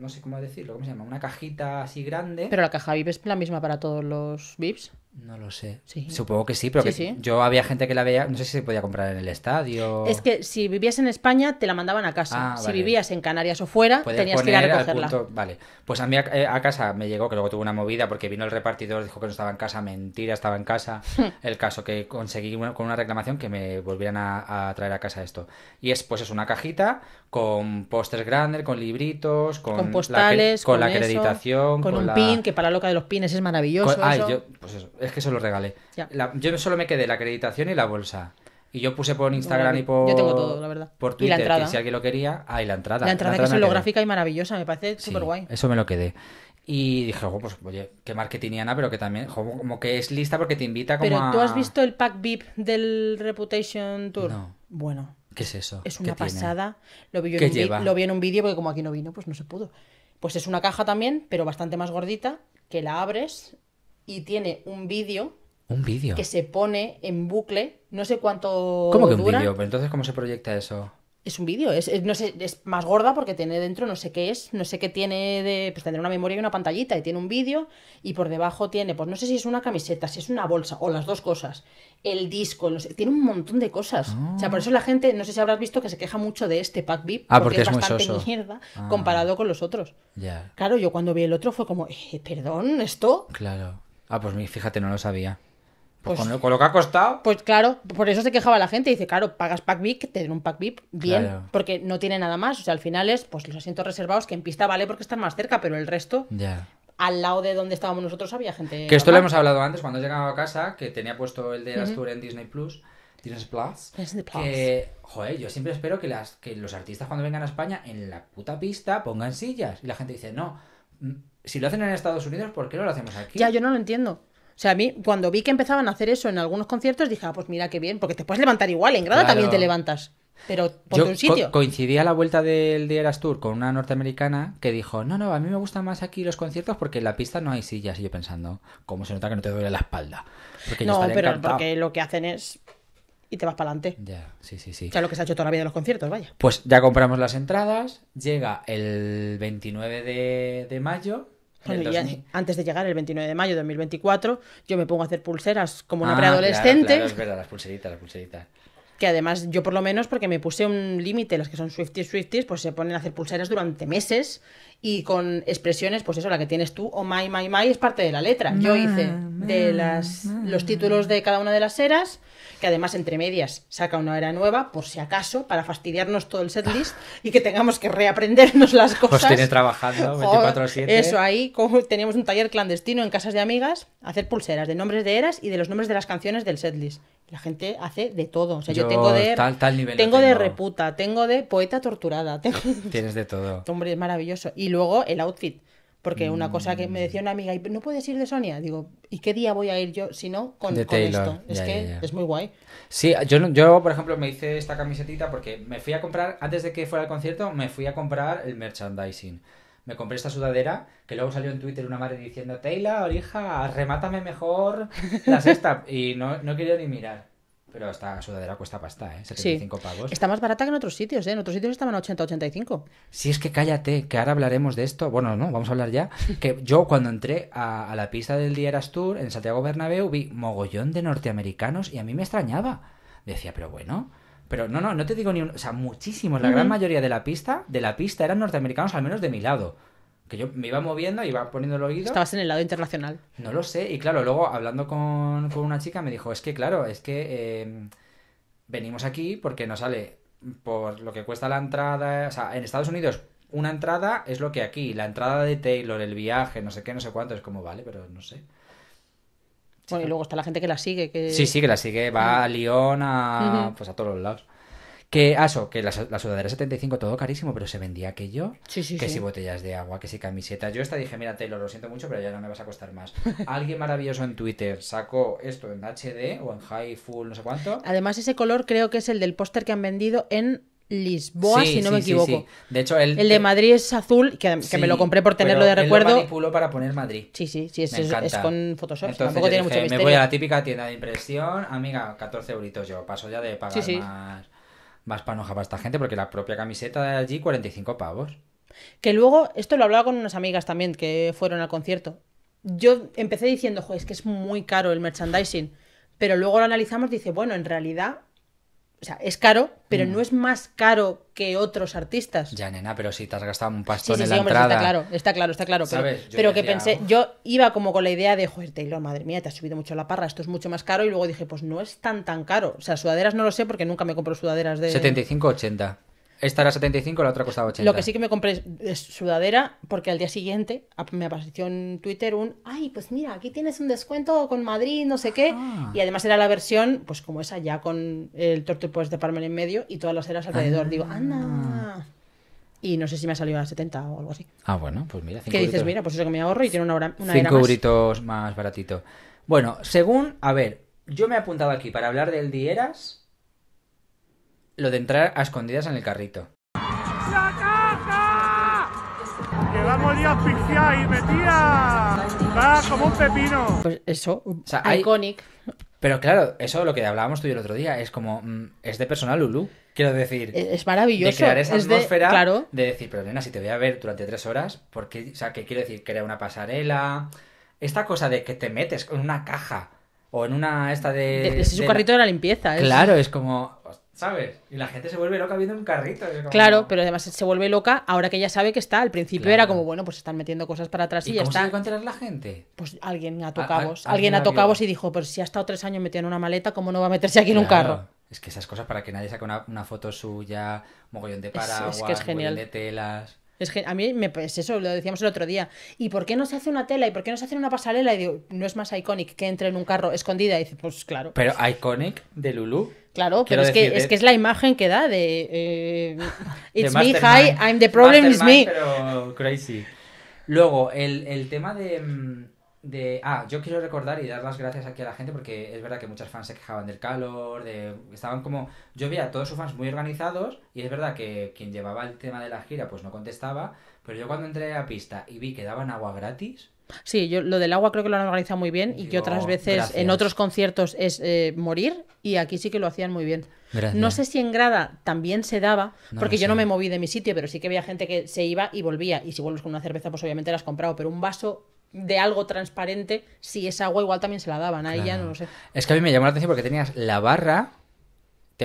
no sé cómo decirlo, ¿cómo se llama? Una cajita así grande. Pero la caja VIP es la misma para todos los VIPs. No lo sé. Sí. Supongo que sí, pero que yo había gente que la veía, no sé si se podía comprar en el estadio. Es que si vivías en España te la mandaban a casa. Ah, si vivías en Canarias o fuera, tenías que ir a recogerla. Vale. Pues a mí eh, a, casa me llegó que luego tuve una movida porque vino el repartidor, dijo que no estaba en casa, mentira, estaba en casa. el caso que conseguí con una reclamación que me volvieran a, traer a casa esto. Y es pues es una cajita con pósters grandes, con libritos, con, postales, con, la acreditación, con, un pin que para loca de los pines es maravilloso. Ah, yo, pues eso es que se lo regalé. yo solo me quedé la acreditación y la bolsa. Y yo puse por Instagram y por. Yo tengo todo, la verdad. Por Twitter, que si alguien lo quería. Ah, la entrada. La entrada, que es holográfica y maravillosa, me parece súper guay. Eso me lo quedé. Y dije, oh, pues oye, qué marketingiana, pero que también, como que es lista porque te invita como Pero tú has visto el pack VIP del Reputation Tour. No. Bueno. ¿Qué es eso? Es una pasada. Lo vi, lo vi en un vídeo porque como aquí no vino, pues no se pudo. Pues es una caja también, pero bastante más gordita, que la abres y tiene un vídeo. Un vídeo. Que se pone en bucle, no sé cuánto. ¿Cómo que un vídeo? Pero entonces, ¿cómo se proyecta eso? Es un vídeo, es, no sé, es más gorda porque tiene dentro no sé qué es, no sé qué tiene de. Pues tendrá una memoria y una pantallita y tiene un vídeo y por debajo tiene, pues no sé si es una camiseta, si es una bolsa o las dos cosas, el disco, no sé, tiene un montón de cosas. O sea, por ah. eso la gente, no sé si habrás visto que se queja mucho de este pack VIP ah, porque, es, bastante mierda ah. comparado con los otros. Ya. Claro, yo cuando vi el otro fue como, eh, perdón, ¿esto? Claro. Ah, pues fíjate, no lo sabía. Pues, pues con, lo, que ha costado. Pues claro, por eso se quejaba la gente. Dice, claro, pagas pack VIP, que te den un pack VIP bien, porque no tiene nada más. O sea, al final es pues los asientos reservados, que en pista vale porque están más cerca, pero el resto. Ya. Al lado de donde estábamos nosotros había gente. Que esto lo hemos hablado antes cuando llegaba llegado a casa, que tenía puesto el de las en Disney Plus. Disney Plus. Que, joder, yo siempre espero que, las, que los artistas cuando vengan a España en la puta pista pongan sillas. Y la gente dice, no, si lo hacen en Estados Unidos, ¿por qué no lo hacemos aquí? Ya, yo no lo entiendo. O sea, a mí, cuando vi que empezaban a hacer eso en algunos conciertos, dije, ah, pues mira qué bien, porque te puedes levantar igual, en grada también te levantas. Pero por Yo un sitio. a la vuelta del día Eras Tour con una norteamericana que dijo: No, no, a mí me gustan más aquí los conciertos porque en la pista no hay sillas. Y yo pensando, ¿cómo se nota que no te duele la espalda? no, pero porque lo que hacen es y te vas para adelante. Ya, sí, sí, sí. O sea, lo que se ha hecho toda la vida en los conciertos, vaya. Pues ya compramos las entradas, llega el 29 de, mayo. antes de llegar el 29 de mayo de 2024, yo me pongo a hacer pulseras como una ah, preadolescente. es verdad, las pulseritas, las pulseritas que además yo por lo menos porque me puse un límite, las que son Swifties, Swifties, pues se ponen a hacer pulseras durante meses y con expresiones, pues eso, la que tienes tú, o my, my, my, es parte de la letra. Yo hice de las, los títulos de cada una de las eras, que además entre medias saca una era nueva, por si acaso, para fastidiarnos todo el setlist y que tengamos que reaprendernos las pues cosas. Pues tiene trabajando 24-7. Eso, ahí como teníamos un taller clandestino en casas de amigas, hacer pulseras de nombres de eras y de los nombres de las canciones del setlist. La gente hace de todo. O sea, yo, tengo de. tengo, de reputa, tengo de poeta torturada. Tienes de todo. Hombre, es maravilloso luego el outfit. Porque una cosa que me mm. decía una amiga, ¿no puedes ir de Sonia? Digo, ¿y qué día voy a ir yo si no con, esto? Es que es muy guay. Sí, yo, yo, por ejemplo, me hice esta camisetita porque me fui a comprar, antes de que fuera al concierto, me fui a comprar el merchandising. Me compré esta sudadera que luego salió en Twitter una madre diciendo, Taylor, hija, remátame mejor la sexta. y no quería ni mirar. Pero esta sudadera cuesta pasta, ¿eh? 75 pavos. Está más barata que en otros sitios, ¿eh? En otros sitios estaban 80, 85. Si es que cállate, que ahora hablaremos de esto. Bueno, no, vamos a hablar ya. Que yo cuando entré a, la pista del Dieras Tour en Santiago Bernabéu vi mogollón de norteamericanos y a mí me extrañaba. Decía, pero bueno, pero no, no, no te digo ni un... O sea, muchísimos. La gran mayoría de la pista, de la pista eran norteamericanos, al menos de mi lado que yo me iba moviendo, iba poniendo el oído. Estabas en el lado internacional. No lo sé. Y claro, luego hablando con, una chica me dijo, es que claro, es que eh, venimos aquí porque nos sale por lo que cuesta la entrada. O sea, en Estados Unidos una entrada es lo que aquí, la entrada de Taylor, el viaje, no sé qué, no sé cuánto, es como vale, pero no sé. Bueno, y luego está la gente que la sigue. Que... Sí, sí, que la sigue, va a Lyon, a, pues a todos los lados. Que aso, ah, que la, sudadera 75, todo carísimo, pero se vendía aquello. Sí, sí, que sí. si botellas de agua, que si camisetas. Yo esta dije, mira, Taylor, lo siento mucho, pero ya no me vas a costar más. Alguien maravilloso en Twitter sacó esto en HD o en High Full, no sé cuánto. Además, ese color creo que es el del póster que han vendido en Lisboa, si no me equivoco. de hecho, el, de Madrid es azul, que, me lo compré por tenerlo de recuerdo. Lo para poner Madrid. Sí, sí, sí, es, con Photoshop. tampoco tiene mucho misterio. Me voy a la típica tienda de impresión, amiga, 14 euritos yo, paso ya de pagar más más panoja para esta gente porque la propia camiseta de allí 45 pavos. Que luego, esto lo hablaba con unas amigas también que fueron al concierto. Yo empecé diciendo, joder, es que es muy caro el merchandising, pero luego lo analizamos dice, bueno, en realidad o sea, es caro, pero mm. no es más caro que otros artistas. Ya, nena, pero si te has gastado un pastón en sí, la hombre, Está claro, está claro, está claro. Pero, que pensé, yo iba como con la idea de, joder, Taylor, madre mía, te has subido mucho la parra, esto es mucho más caro. Y luego dije, pues no es tan tan caro. O sea, sudaderas no lo sé porque nunca me compro sudaderas de. 75-80. Esta era 75, la otra costaba 80. Lo que sí que me compré es sudadera, porque al día siguiente me apareció en Twitter un, ay, pues mira, aquí tienes un descuento con Madrid, no sé qué. Ah. Y además era la versión, pues como esa, ya con el torto pues de parmel en medio y todas las eras alrededor. Ah. Digo, anda. Y no sé si me ha salido a 70 o algo así. Ah, bueno, pues mira. Cinco que dices, mira, pues eso que me ahorro y tiene una hora una 5 más. más baratito. Bueno, según, a ver, yo me he apuntado aquí para hablar del Dieras lo de entrar a escondidas en el carrito. ¡La caja! ¡Que va a asfixiada y metía! ¡Va como un pepino! Pues eso, iconic. Pero claro, eso lo que hablábamos tú y el otro día, es como, mm, es de personal Lulu. Quiero decir, es maravilloso. De crear esa atmósfera de, claro. de decir, pero nena, si te voy a ver durante tres horas, porque, o sea, que quiero decir, crea una pasarela. Esta cosa de que te metes en una caja o en una esta de. es un carrito de la limpieza, ¿eh? Claro, es como. ¿Sabes? Y la gente se vuelve loca viendo un carrito. Claro, pero además se vuelve loca ahora que ya sabe que está. Al principio era como, bueno, pues están metiendo cosas para atrás y, ¿Y ya cómo está. se la gente? Pues alguien ha tocado. alguien a tocado y dijo, pues si ha estado tres años metido una maleta, ¿cómo no va a meterse aquí en un carro? Es que esas cosas para que nadie saque una, foto suya, mogollón de paraguas, es, que es genial. mogollón de telas. Es que a mí me, pues eso, lo decíamos el otro día. ¿Y por qué no se hace una tela? ¿Y por qué no se hace una pasarela? Y digo, no es más iconic que entre en un carro escondida. Y dice, pues claro. Pero iconic de Lulu Claro, pero es que, es eh, que, es la imagen que da de eh, It's me, hi, I'm the problem, is me. crazy. Luego, el, tema mm, de, Ah, yo quiero recordar y dar las gracias aquí a la gente porque es verdad que muchas fans se quejaban del calor, de estaban como... Yo vi a todos sus fans muy organizados y es verdad que quien llevaba el tema de la gira pues no contestaba, pero yo cuando entré a la pista y vi que daban agua gratis, Sí, yo lo del agua creo que lo han organizado muy bien y que otras veces en otros conciertos es eh, morir y aquí sí que lo hacían muy bien. No sé si en grada también se daba, porque yo no me moví de mi sitio, pero sí que había gente que se iba y volvía. Y si vuelves con una cerveza, pues obviamente la has comprado, pero un vaso de algo transparente, si es agua, igual también se la daban. Ahí ella no lo sé. Es que a mí me llamó la atención porque tenías la barra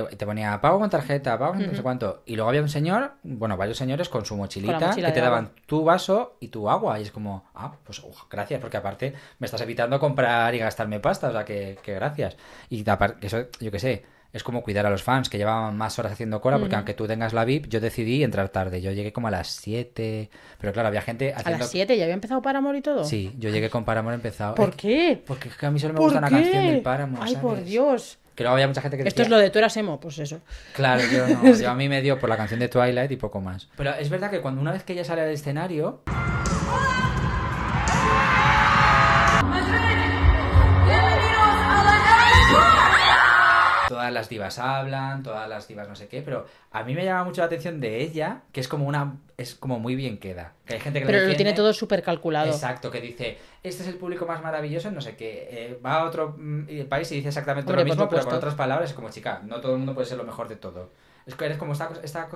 te, ponía pago con tarjeta, pago no sé cuánto. Y luego había un señor, bueno, varios señores con su mochilita que te daban tu vaso y tu agua. Y es como, ah, pues gracias, porque aparte me estás evitando comprar y gastarme pasta, o sea, que, gracias. Y que eso, yo qué sé, es como cuidar a los fans que llevaban más horas haciendo cola, porque aunque tú tengas la VIP, yo decidí entrar tarde. Yo llegué como a las 7, pero claro, había gente haciendo... ¿A las 7 ya había empezado Paramore y todo? Sí, yo llegué con Paramore empezado. ¿Por qué? Porque a mí solo me gusta una canción del Paramore, Ay, por Dios. Que había mucha gente que Esto es lo de tú eras emo, pues eso. Claro, yo no. Yo a mí me dio por la canción de Twilight y poco más. Pero es verdad que cuando una vez que ella sale al escenario. todas las divas hablan, todas las divas no sé qué, pero a mí me llama mucho la atención de ella, que es como una es como muy bien queda. Que hay gente que Pero lo tiene todo súper calculado. Exacto, que dice, este es el público más maravilloso, no sé qué. Eh, va a otro mm, país y dice exactamente lo mismo, pero con otras palabras, es como chica, no todo el mundo puede ser lo mejor de todo. Es, eres como esta, esta,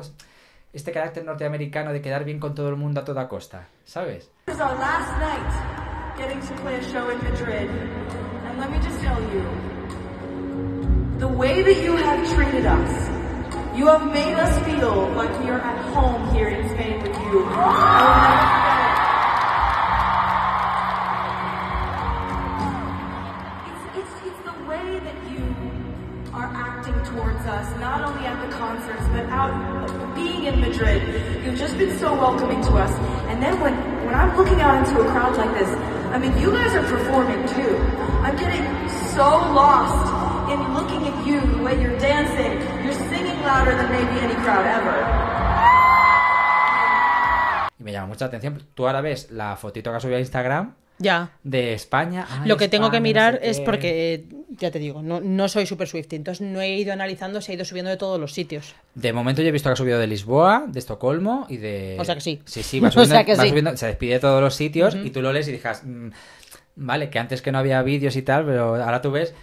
este carácter norteamericano de quedar bien con todo el mundo a toda costa, ¿sabes? getting to show in Madrid. And let me The way that you have treated us, you have made us feel like we are at home here in Spain with you. Oh it's, it's, it's the way that you are acting towards us, not only at the concerts, but out being in Madrid. You've just been so welcoming to us. And then when, when I'm looking out into a crowd like this, I mean, you guys are performing too. I'm getting so lost Y me llama mucha atención. Tú ahora ves la fotito que ha subido a Instagram. Ya. De España. Lo que tengo que mirar es porque, ya te digo, no, soy super Swift, entonces no he ido analizando, se ha ido subiendo de todos los sitios. De momento yo he visto que ha subido de Lisboa, de Estocolmo y de... O sea que sí. Sí, sí, va subiendo, se despide de todos los sitios y tú lo lees y dices, mm, vale, que antes que no había vídeos y tal, pero ahora tú ves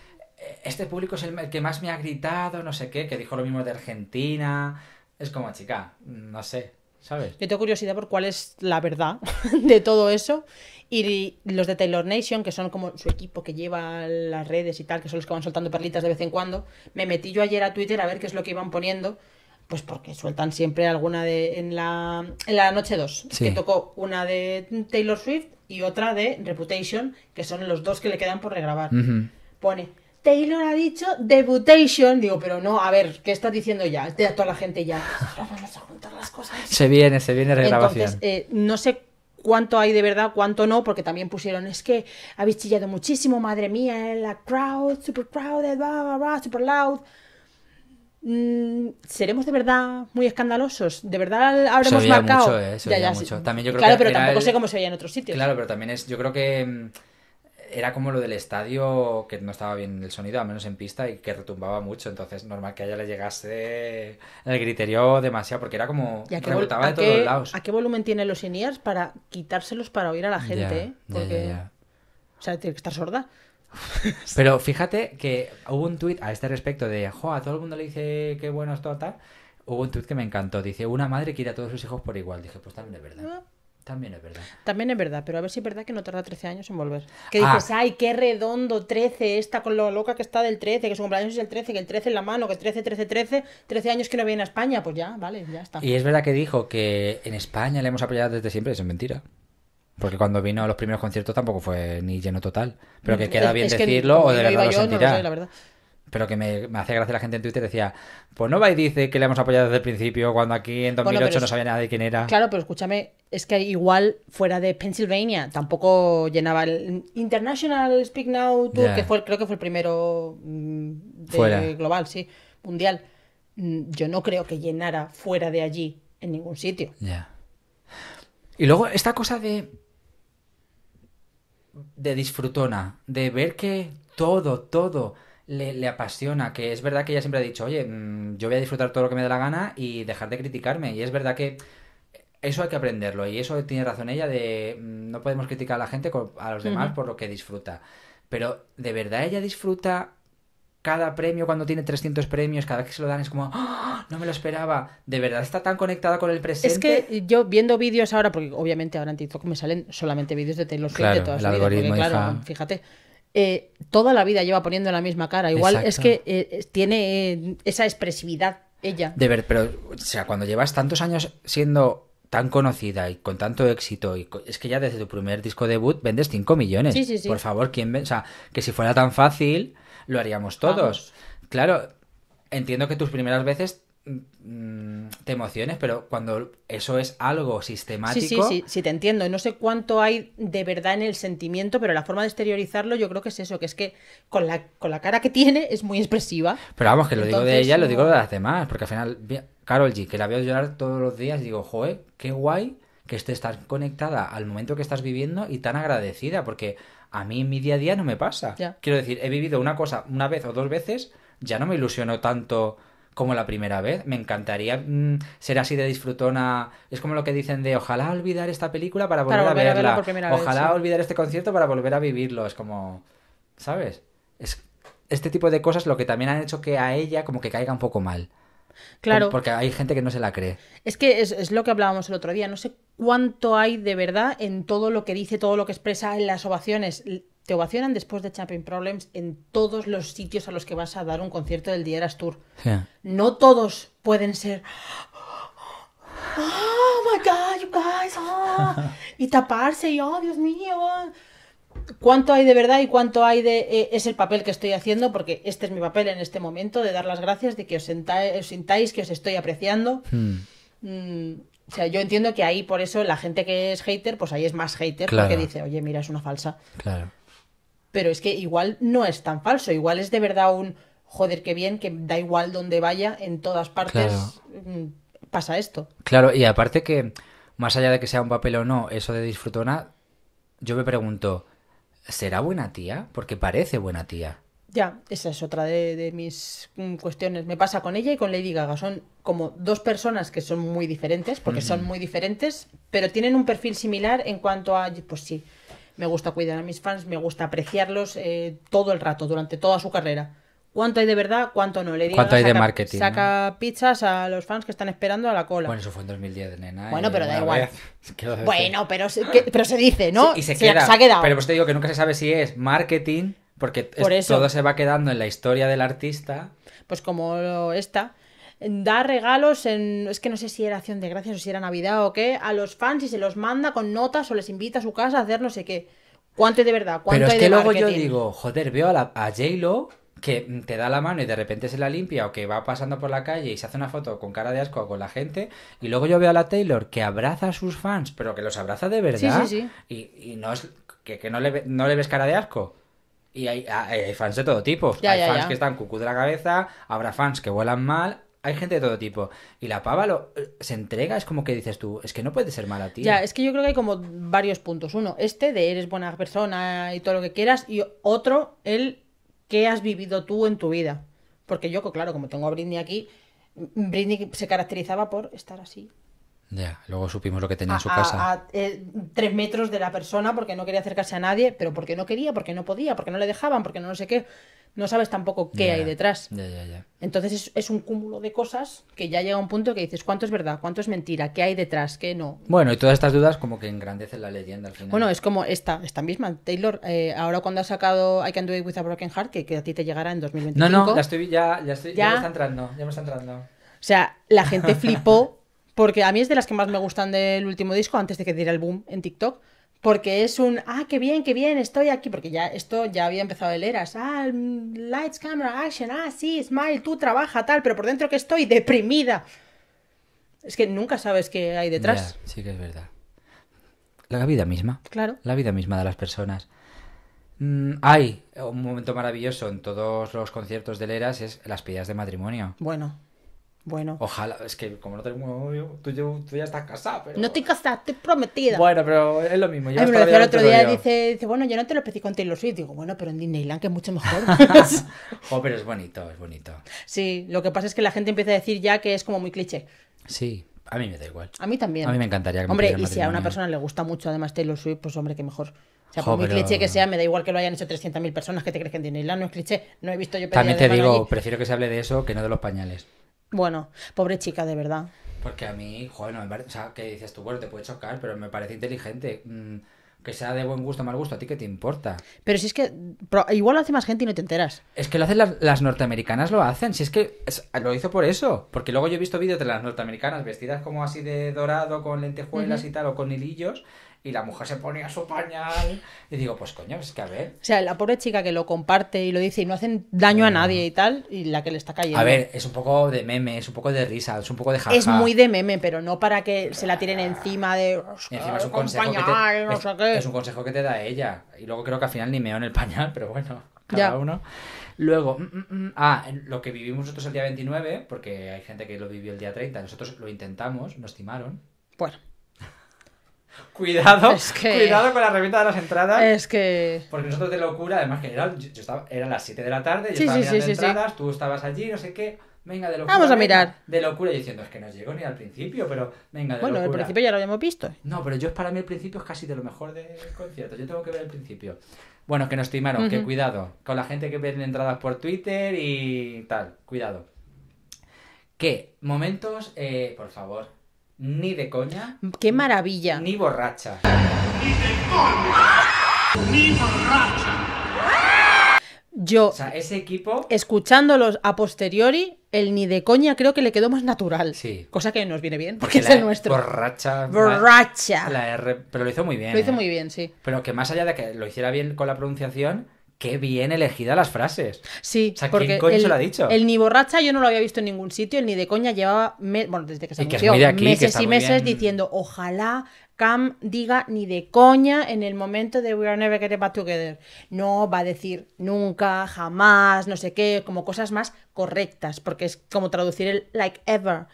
este público es el que más me ha gritado, no sé qué, que dijo lo mismo de Argentina. Es como, chica, no sé, ¿sabes? Yo tengo curiosidad por cuál es la verdad de todo eso. Y los de Taylor Nation, que son como su equipo que lleva las redes y tal, que son los que van soltando perlitas de vez en cuando, me metí yo ayer a Twitter a ver qué es lo que iban poniendo. Pues porque sueltan siempre alguna de. En la, en la noche 2, que tocó una de Taylor Swift y otra de Reputation, que son los dos que le quedan por regrabar. Pone Taylor ha dicho debutation. Digo, pero no, a ver, ¿qué estás diciendo ya? Te este toda la gente ya. Vamos a juntar las cosas. Se viene, se viene regrabación. Entonces, eh, no sé cuánto hay de verdad, cuánto no, porque también pusieron, es que habéis chillado muchísimo, madre mía, en eh, la crowd, super crowded, super loud. Mm, ¿Seremos de verdad muy escandalosos? ¿De verdad habremos marcado? Mucho, eh, ya, mucho. También yo creo claro, pero tampoco sé cómo se veía en otros sitios. Claro, pero también es, yo creo que mm, era como lo del estadio que no estaba bien el sonido, al menos en pista, y que retumbaba mucho. Entonces, normal que a ella le llegase el criterio demasiado, porque era como que de todos lados. ¿A qué volumen tienen los in para quitárselos para oír a la gente? Eh? Porque. o sea, tiene que estar sorda. Pero fíjate que hubo un tuit a este respecto de, jo, a todo el mundo le dice qué bueno es todo, tal. Hubo un tuit que me encantó. Dice, una madre quiere a todos sus hijos por igual. Dije, pues también es verdad. Ah. También es verdad. También es verdad, pero a ver si es verdad que no tarda 13 años en volver. Que dices, ah. ay, qué redondo 13 esta con lo loca que está del 13, que su cumpleaños es el 13, que el 13 en la mano, que 13, 13, 13, 13 años que no viene a España, pues ya, vale, ya está. Y es verdad que dijo que en España le hemos apoyado desde siempre, es mentira. Porque cuando vino a los primeros conciertos tampoco fue ni lleno total. Pero que mm, queda bien decirlo o de verdad lo sentirá. la verdad pero que me, me, hacía gracia la gente en Twitter, decía, pues no va y dice que le hemos apoyado desde el principio, cuando aquí en 2008 no sabía nada de quién era. Claro, pero escúchame, es que igual fuera de Pennsylvania tampoco llenaba el International Speak Now Tour, que fue, creo que fue el primero mm, de global, sí, mundial. Mm, yo no creo que llenara fuera de allí en ningún sitio. ya Y luego esta cosa de de disfrutona, de ver que todo, todo le, apasiona, que es verdad que ella siempre ha dicho, oye, mm, yo voy a disfrutar todo lo que me dé la gana y dejar de criticarme. Y es verdad que eso hay que aprenderlo y eso tiene razón ella de mm, no podemos criticar a la gente, a los demás por lo que disfruta. Pero de verdad ella disfruta cada premio cuando tiene 300 premios, cada vez que se lo dan es como, ¡Ah! no me lo esperaba, de verdad está tan conectada con el presente. Es que yo viendo vídeos ahora, porque obviamente ahora en TikTok me salen solamente vídeos de Taylor Swift todas el claro, fíjate eh, toda la vida lleva poniendo la misma cara. Igual es que eh, tiene eh, esa expresividad ella. De ver, pero, sea, cuando llevas tantos años siendo tan conocida y con tanto éxito, y es que ya desde tu primer disco debut vendes 5 millones. Sí, Por favor, ¿quién O sea, que si fuera tan fácil, lo haríamos todos. Claro, entiendo que tus primeras veces Mm, te emociones, pero cuando eso es algo sistemático. Sí, sí, sí, te entiendo. No sé cuánto hay de verdad en el sentimiento, pero la forma de exteriorizarlo yo creo que es eso, que es que con la, con la cara que tiene es muy expresiva. Pero vamos, que lo digo de ella, lo digo de las demás, porque al final, Carol G, que la veo llorar todos los días, digo, joder, qué guay que estés tan conectada al momento que estás viviendo y tan agradecida, porque a mí en mi día a día no me pasa. Quiero decir, he vivido una cosa una vez o dos veces, ya no me ilusionó tanto como la primera vez. Me encantaría mm, ser así de disfrutona. Es como lo que dicen de ojalá olvidar esta película para volver, a verla. ojalá olvidar este concierto para volver a vivirlo. Es como, ¿sabes? Es este tipo de cosas lo que también han hecho que a ella como que caiga un poco mal. Claro. Porque hay gente que no se la cree. Es que es, es, lo que hablábamos el otro día. No sé cuánto hay de verdad en todo lo que dice, todo lo que expresa, en las ovaciones. Te ovacionan después de Champion Problems en todos los sitios a los que vas a dar un concierto del Dieras Tour. No todos pueden ser. ¡Oh, my God, you guys! Oh". Y taparse, y ¡oh, Dios mío! Oh". cuánto hay de verdad y cuánto hay de eh, es el papel que estoy haciendo, porque este es mi papel en este momento, de dar las gracias, de que os, sentáis, sintáis, que os estoy apreciando. Hmm. Mm, o sea, yo entiendo que ahí por eso la gente que es hater, pues ahí es más hater, claro. porque dice, oye, mira, es una falsa. Claro pero es que igual no es tan falso, igual es de verdad un joder que bien, que da igual donde vaya, en todas partes mm, pasa esto. Claro, y aparte que, más allá de que sea un papel o no, eso de disfrutona, yo me pregunto, ¿será buena tía? Porque parece buena tía. Ya, esa es otra de, mis mm, cuestiones. Me pasa con ella y con Lady Gaga. Son como dos personas que son muy diferentes, porque son muy diferentes, pero tienen un perfil similar en cuanto a, pues sí, me gusta cuidar a mis fans, me gusta apreciarlos eh, todo el rato, durante toda su carrera. ¿Cuánto hay de verdad? ¿Cuánto no? Le digo, ¿Cuánto hay de marketing? Saca pizzas a los fans que están esperando a la cola. Bueno, eso fue en 2010, nena. ¿eh? Bueno, pero da igual. bueno, pero se, dice, ¿no? y se, queda. ha quedado. Pero te digo que nunca se sabe si es marketing, porque todo se va quedando en la historia del artista. Pues como esta, da regalos en, es que no sé si era acción de gracias o si era Navidad o qué, a los fans y se los manda con notas o les invita a su casa a hacer no sé qué. ¿Cuánto es de verdad? ¿Cuánto Pero es que luego yo digo, joder, veo a, la, J-Lo que te da la mano y de repente se la limpia o que va pasando por la calle y se hace una foto con cara de asco con la gente y luego yo veo a la Taylor que abraza a sus fans pero que los abraza de verdad sí, sí, sí. Y, no es que, no, le, no, le, ves cara de asco y hay, fans de todo tipo hay fans que están cucú de la cabeza habrá fans que vuelan mal hay gente de todo tipo. Y la pava lo, se entrega, es como que dices tú, es que no puede ser mala, ti. Ya, es que yo creo que hay como varios puntos. Uno, este de eres buena persona y todo lo que quieras. Y otro, el que has vivido tú en tu vida. Porque yo, claro, como tengo a Britney aquí, Britney se caracterizaba por estar así. Ya, luego supimos lo que tenía en su casa. A, eh, tres metros de la persona porque no quería acercarse a nadie, pero porque no quería, porque no podía, porque no le dejaban, porque no sé qué no sabes tampoco qué hay detrás. ya, ya. Entonces es, un cúmulo de cosas que ya llega a un punto que dices cuánto es verdad, cuánto es mentira, qué hay detrás, qué no. Bueno, y todas estas dudas como que engrandecen la leyenda al final. Bueno, es como esta, esta misma. Taylor, eh, ahora cuando ha sacado I Can Do It With a Broken Heart, que, a ti te llegará en 2025. No, no, ya estoy, ya, estoy, está entrando, ya me está entrando. O sea, la gente flipó, porque a mí es de las que más me gustan del último disco, antes de que diera el boom en TikTok porque es un, ah, qué bien, qué bien, estoy aquí, porque ya esto ya había empezado el Eras, ah, lights, camera, action, ah, sí, smile, tú trabaja, tal, pero por dentro que estoy deprimida. Es que nunca sabes qué hay detrás. sí que es verdad. La vida misma. Claro. La vida misma de las personas. Mm, hay un momento maravilloso en todos los conciertos del Eras, es las pedidas de matrimonio. Bueno. Bueno. Ojalá, es que como no tengo novio, tú, yo, tú ya estás casada, pero... No estoy casada, estoy prometida. Bueno, pero es lo mismo. Yo el otro día, dice, dice, bueno, yo no te lo pedí con Taylor Swift. Digo, bueno, pero en Disneyland que es mucho mejor. Joder, oh, pero es bonito, es bonito. Sí, lo que pasa es que la gente empieza a decir ya que es como muy cliché. Sí, a mí me da igual. A mí también. A mí me encantaría que Hombre, y si a una persona le gusta mucho además Taylor Swift, pues hombre, que mejor. O sea, por muy cliché que sea, me da igual que lo hayan hecho 300.000 personas que te crees que en Disneyland no es cliché. No he visto yo También te digo, prefiero que se hable de eso que no de los pañales. Bueno, pobre chica, de verdad. Porque a mí, joder, no me parece. O sea, que dices tú, bueno, te puede chocar, pero me parece inteligente. Mm, que sea de buen gusto o mal gusto, ¿a ti que te importa? Pero si es que. igual lo hace más gente y no te enteras. Es que lo hacen las, norteamericanas, lo hacen. Si es que lo hizo por eso. Porque luego yo he visto vídeos de las norteamericanas vestidas como así de dorado, con lentejuelas y tal, o con hilillos y la mujer se ponía su pañal. Y digo, pues coño, es que a ver. O sea, la pobre chica que lo comparte y lo dice y no hacen daño a mm. nadie y tal, y la que le está cayendo. A ver, es un poco de meme, es un poco de risa, es un poco de jaja. Es muy de meme, pero no para que se la tiren encima de. encima es un consejo. Que te, es, un consejo que te da ella. Y luego creo que al final ni meo en el pañal, pero bueno, cada uno. Luego, mm, mm, ah, lo que vivimos nosotros el día 29, porque hay gente que lo vivió el día 30, nosotros lo intentamos, nos estimaron. Bueno. Cuidado, cuidado con la herramienta de las entradas. Es que. Porque nosotros de locura, además que era, eran las 7 de la tarde, yo estaba entradas, tú estabas allí, no sé qué. Venga, de locura. Vamos a mirar. de locura diciendo, es que no llegó ni al principio, pero venga, de bueno, locura. Bueno, al principio ya lo habíamos visto. No, pero yo para mí el principio es casi de lo mejor del concierto. Yo tengo que ver el principio. Bueno, que nos timaron, que cuidado. Con la gente que vende entradas por Twitter y tal, cuidado. ¿Qué? momentos, eh, por favor, ni de coña. ¡Qué maravilla! Ni borracha. Ni de coña. Ni borracha. Yo, o sea, ese equipo. Escuchándolos a posteriori, el ni de coña creo que le quedó más natural. Sí. Cosa que nos viene bien, porque, es el e nuestro. Borracha. Borracha. La, e R, pero lo hizo muy bien. Lo hizo ¿eh? muy bien, sí. Pero que más allá de que lo hiciera bien con la pronunciación, qué bien elegidas las frases. Sí, porque el, ni borracha yo no lo había visto en ningún sitio, el ni de coña llevaba, bueno, desde que se meses y meses diciendo, ojalá Cam diga ni de coña en el momento de We Are Never Getting Back Together. No va a decir nunca, jamás, no sé qué, como cosas más correctas, porque es como traducir el like ever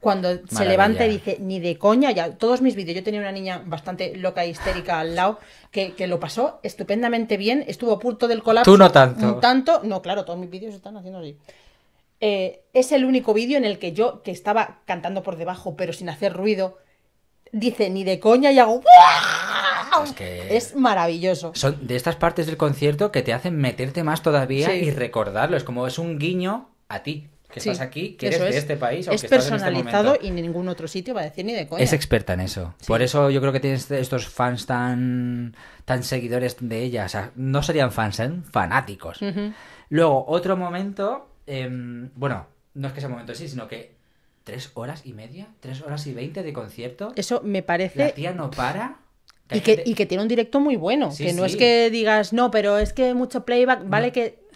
cuando se levanta y dice, ni de coña, ya todos mis vídeos, yo tenía una niña bastante loca, histérica al lado, que, lo pasó estupendamente bien, estuvo a punto del colapso. Tú no tanto. no tanto, no, claro, todos mis vídeos están haciendo así. Eh, es el único vídeo en el que yo, que estaba cantando por debajo, pero sin hacer ruido, dice, ni de coña, y hago... Es, maravilloso. Son de estas partes del concierto que te hacen meterte más todavía y recordarlo. Es como es un guiño a ti que estás aquí, que eres de este país. Es este personalizado y ningún otro sitio va a decir ni de coña. Es experta en eso. Por eso yo creo que tienes estos fans tan, tan seguidores de ella. O sea, no serían fans, serían ¿eh? fanáticos. Luego, otro momento, em, bueno, no es que sea momento sí, sino que tres horas y media, tres horas y veinte de concierto. Eso me parece... La tía no para. y, que, tiene un directo muy bueno, que no es que digas, no, pero es que mucho playback, vale que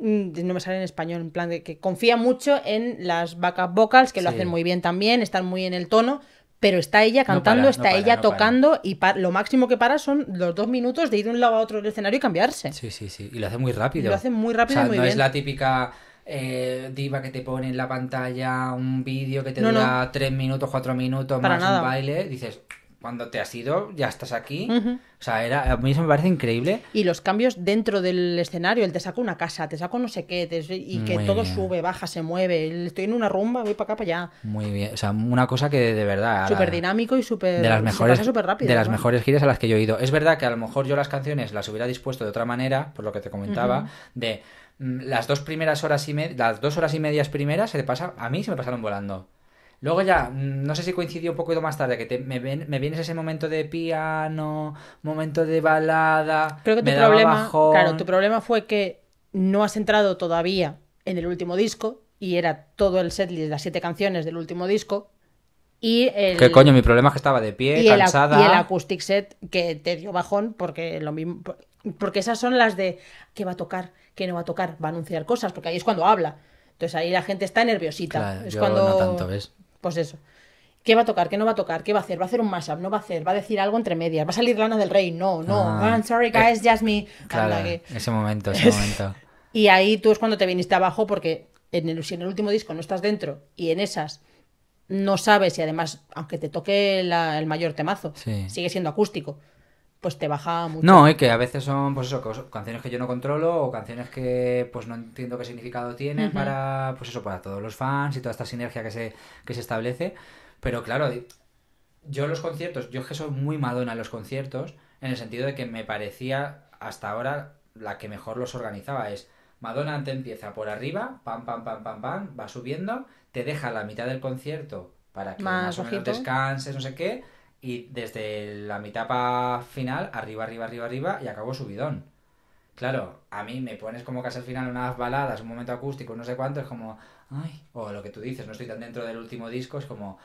Mm, no me sale en español, en plan de que confía mucho en las backup vocals, que lo hacen muy bien también, están muy en el tono, pero está ella cantando, está ella tocando y lo máximo que para son los dos minutos de ir de un lado a otro del escenario y cambiarse. Sí, sí, sí, y lo hace muy rápido. lo hace muy rápido. no es la típica... Eh, diva que te pone en la pantalla un vídeo que te dura tres minutos, cuatro minutos, más un baile, dices, cuando te has ido, ya estás aquí. O sea, era, a mí eso me parece increíble. Y los cambios dentro del escenario, él te saca una casa, te saca no sé qué, y que todo sube, baja, se mueve, estoy en una rumba, voy para acá, para allá. Muy bien, o sea, una cosa que de verdad... Súper dinámico y súper... De las mejores... De las mejores giras a las que yo he ido. Es verdad que a lo mejor yo las canciones las hubiera dispuesto de otra manera, por lo que te comentaba, de mm, las dos primeras horas y media, las dos horas y medias primeras se te pasa, a mí se me pasaron volando. Luego ya, mm, no sé si coincidió un poquito más tarde, que te, me, ven, me vienes ese momento de piano, momento de balada. Creo que tu problema, claro, tu problema fue que no has entrado todavía en el último disco y era todo el setlist, las siete canciones del último disco. Y el, ¿Qué coño? Mi problema es que estaba de pie, cansada. y el acoustic set que te dio bajón porque lo mismo. Porque esas son las de que va a tocar, que no va a tocar, va a anunciar cosas, porque ahí es cuando habla. Entonces ahí la gente está nerviosita. Claro, es yo cuando... no tanto, ¿ves? Pues eso. ¿Qué va a tocar? ¿Qué no va a tocar? ¿Qué va a hacer? ¿Va a hacer un mashup? ¿No va a hacer? ¿Va a decir algo entre medias? ¿Va a salir Lana del Rey? No, no. Ah. Ah, I'm sorry, guys, eh, just me. ese momento, ese momento. y ahí tú es cuando te viniste abajo porque en si en el último disco no estás dentro y en esas no sabes y además, aunque te toque el mayor temazo, sigue siendo acústico pues te baja mucho. No, y que a veces son, pues eso, canciones que yo no controlo o canciones que pues no entiendo qué significado tienen para, pues eso, para todos los fans y toda esta sinergia que se, que se establece. Pero claro, yo los conciertos, yo es que soy muy Madonna en los conciertos, en el sentido de que me parecía hasta ahora la que mejor los organizaba es Madonna te empieza por arriba, pam, pam, pam, pam, pam, va subiendo, te deja la mitad del concierto para que más, más o menos descanses, no sé qué, y desde la mitad final, arriba, arriba, arriba, arriba, y acabo subidón. Claro, a mí me pones como casi al final unas baladas, un momento acústico, no sé cuánto, es como, ay, o lo que tú dices, no estoy tan dentro del último disco, es como,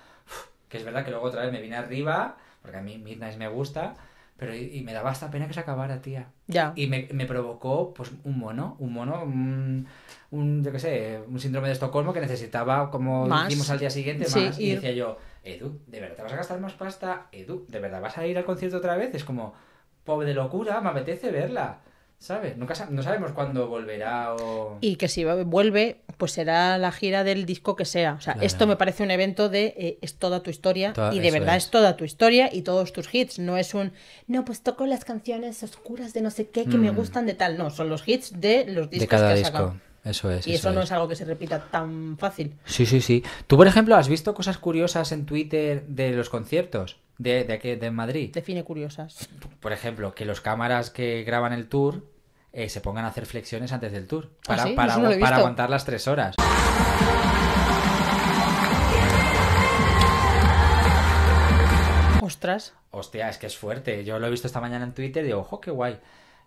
que es verdad que luego otra vez me vine arriba, porque a mí Midnight me gusta, pero y, me daba hasta pena que se acabara, tía. Ya. Y me, provocó, pues, un mono, un mono, un, yo qué sé, un síndrome de Estocolmo que necesitaba, como dijimos al día siguiente, Y, decía yo, Edu, ¿de verdad vas a gastar más pasta? Edu, ¿de verdad vas a ir al concierto otra vez? Es como, pobre de locura, me apetece verla. ¿Sabes? Nunca no sabemos cuándo volverá o... Y que si vuelve, pues será la gira del disco que sea. O sea, esto me parece un evento de eh, es toda tu historia y de verdad es. toda tu historia y todos tus hits. No es un, no, pues toco las canciones oscuras de no sé qué que me mm. gustan de tal. No, son los hits de los discos de cada que disco. Eso es. Y eso, no es. es. algo que se repita tan fácil. Sí, sí, sí. Tú, por ejemplo, has visto cosas curiosas en Twitter de los conciertos. ¿De, de aquí, de Madrid? Define curiosas. Por ejemplo, que los cámaras que graban el tour eh, se pongan a hacer flexiones antes del tour. Ah, para, para, para aguantar las tres horas. Ostras. Hostia, es que es fuerte. Yo lo he visto esta mañana en Twitter y digo, ojo, qué guay.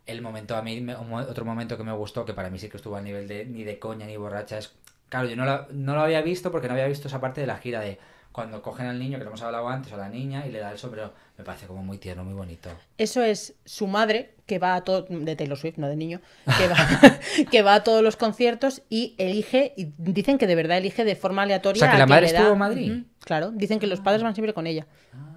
El momento a mí, otro momento que me gustó, que para mí sí que estuvo a nivel de ni de coña ni borracha, es. Claro, yo no, no lo había visto porque no había visto esa parte de la gira de cuando cogen al niño, que lo hemos hablado antes, o a la niña, y le da el sombrero. Me parece como muy tierno, muy bonito. Eso es su madre, que va a todo, de Taylor Swift, no de niño, que va, a todos los conciertos y elige, y dicen que de verdad elige de forma aleatoria. O sea, que la madre estuvo en Madrid. claro, dicen que los padres van siempre con ella. Ah.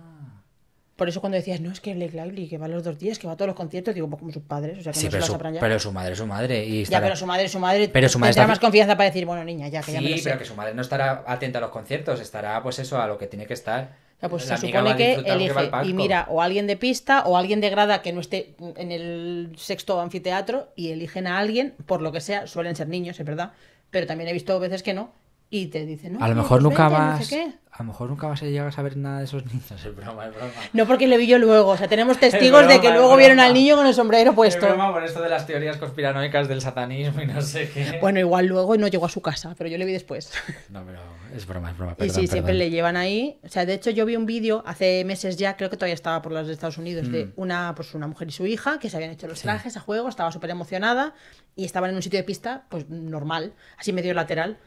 Por eso cuando decías, no, es que Blake Lively, que va los dos días, que va a todos los conciertos, digo, pues como sus padres, o sea, que no pero, su, pero su madre es su madre. Y Ya, pero su madre su madre. Pero su madre tendrá más confianza para decir, bueno, niña, ya que ya me lo sé. pero que su madre no estará atenta a los conciertos, estará, pues eso, a lo que tiene que estar. pues se supone que elige y mira o alguien de pista o alguien de grada que no esté en el sexto anfiteatro y eligen a alguien, por lo que sea, suelen ser niños, es verdad, pero también he visto veces que no, y te dicen, no, a lo mejor pues nunca vas, a lo mejor nunca vas a llegar a saber nada de esos niños, es broma, es broma. No porque le vi yo luego, o sea, tenemos testigos de que luego vieron al niño con el sombrero puesto. Es broma por esto de las teorías conspiranoicas del satanismo y no sé qué. Bueno, igual luego no llegó a su casa, pero yo le vi después. No, pero es broma, es broma, Y sí, siempre le llevan ahí, o sea, de hecho yo vi un vídeo hace meses ya, creo que todavía estaba por las de Estados Unidos, de mm. una, pues una mujer y su hija que se habían hecho los trajes a juego, estaba súper emocionada y estaban en un sitio de pista, pues normal, así medio lateral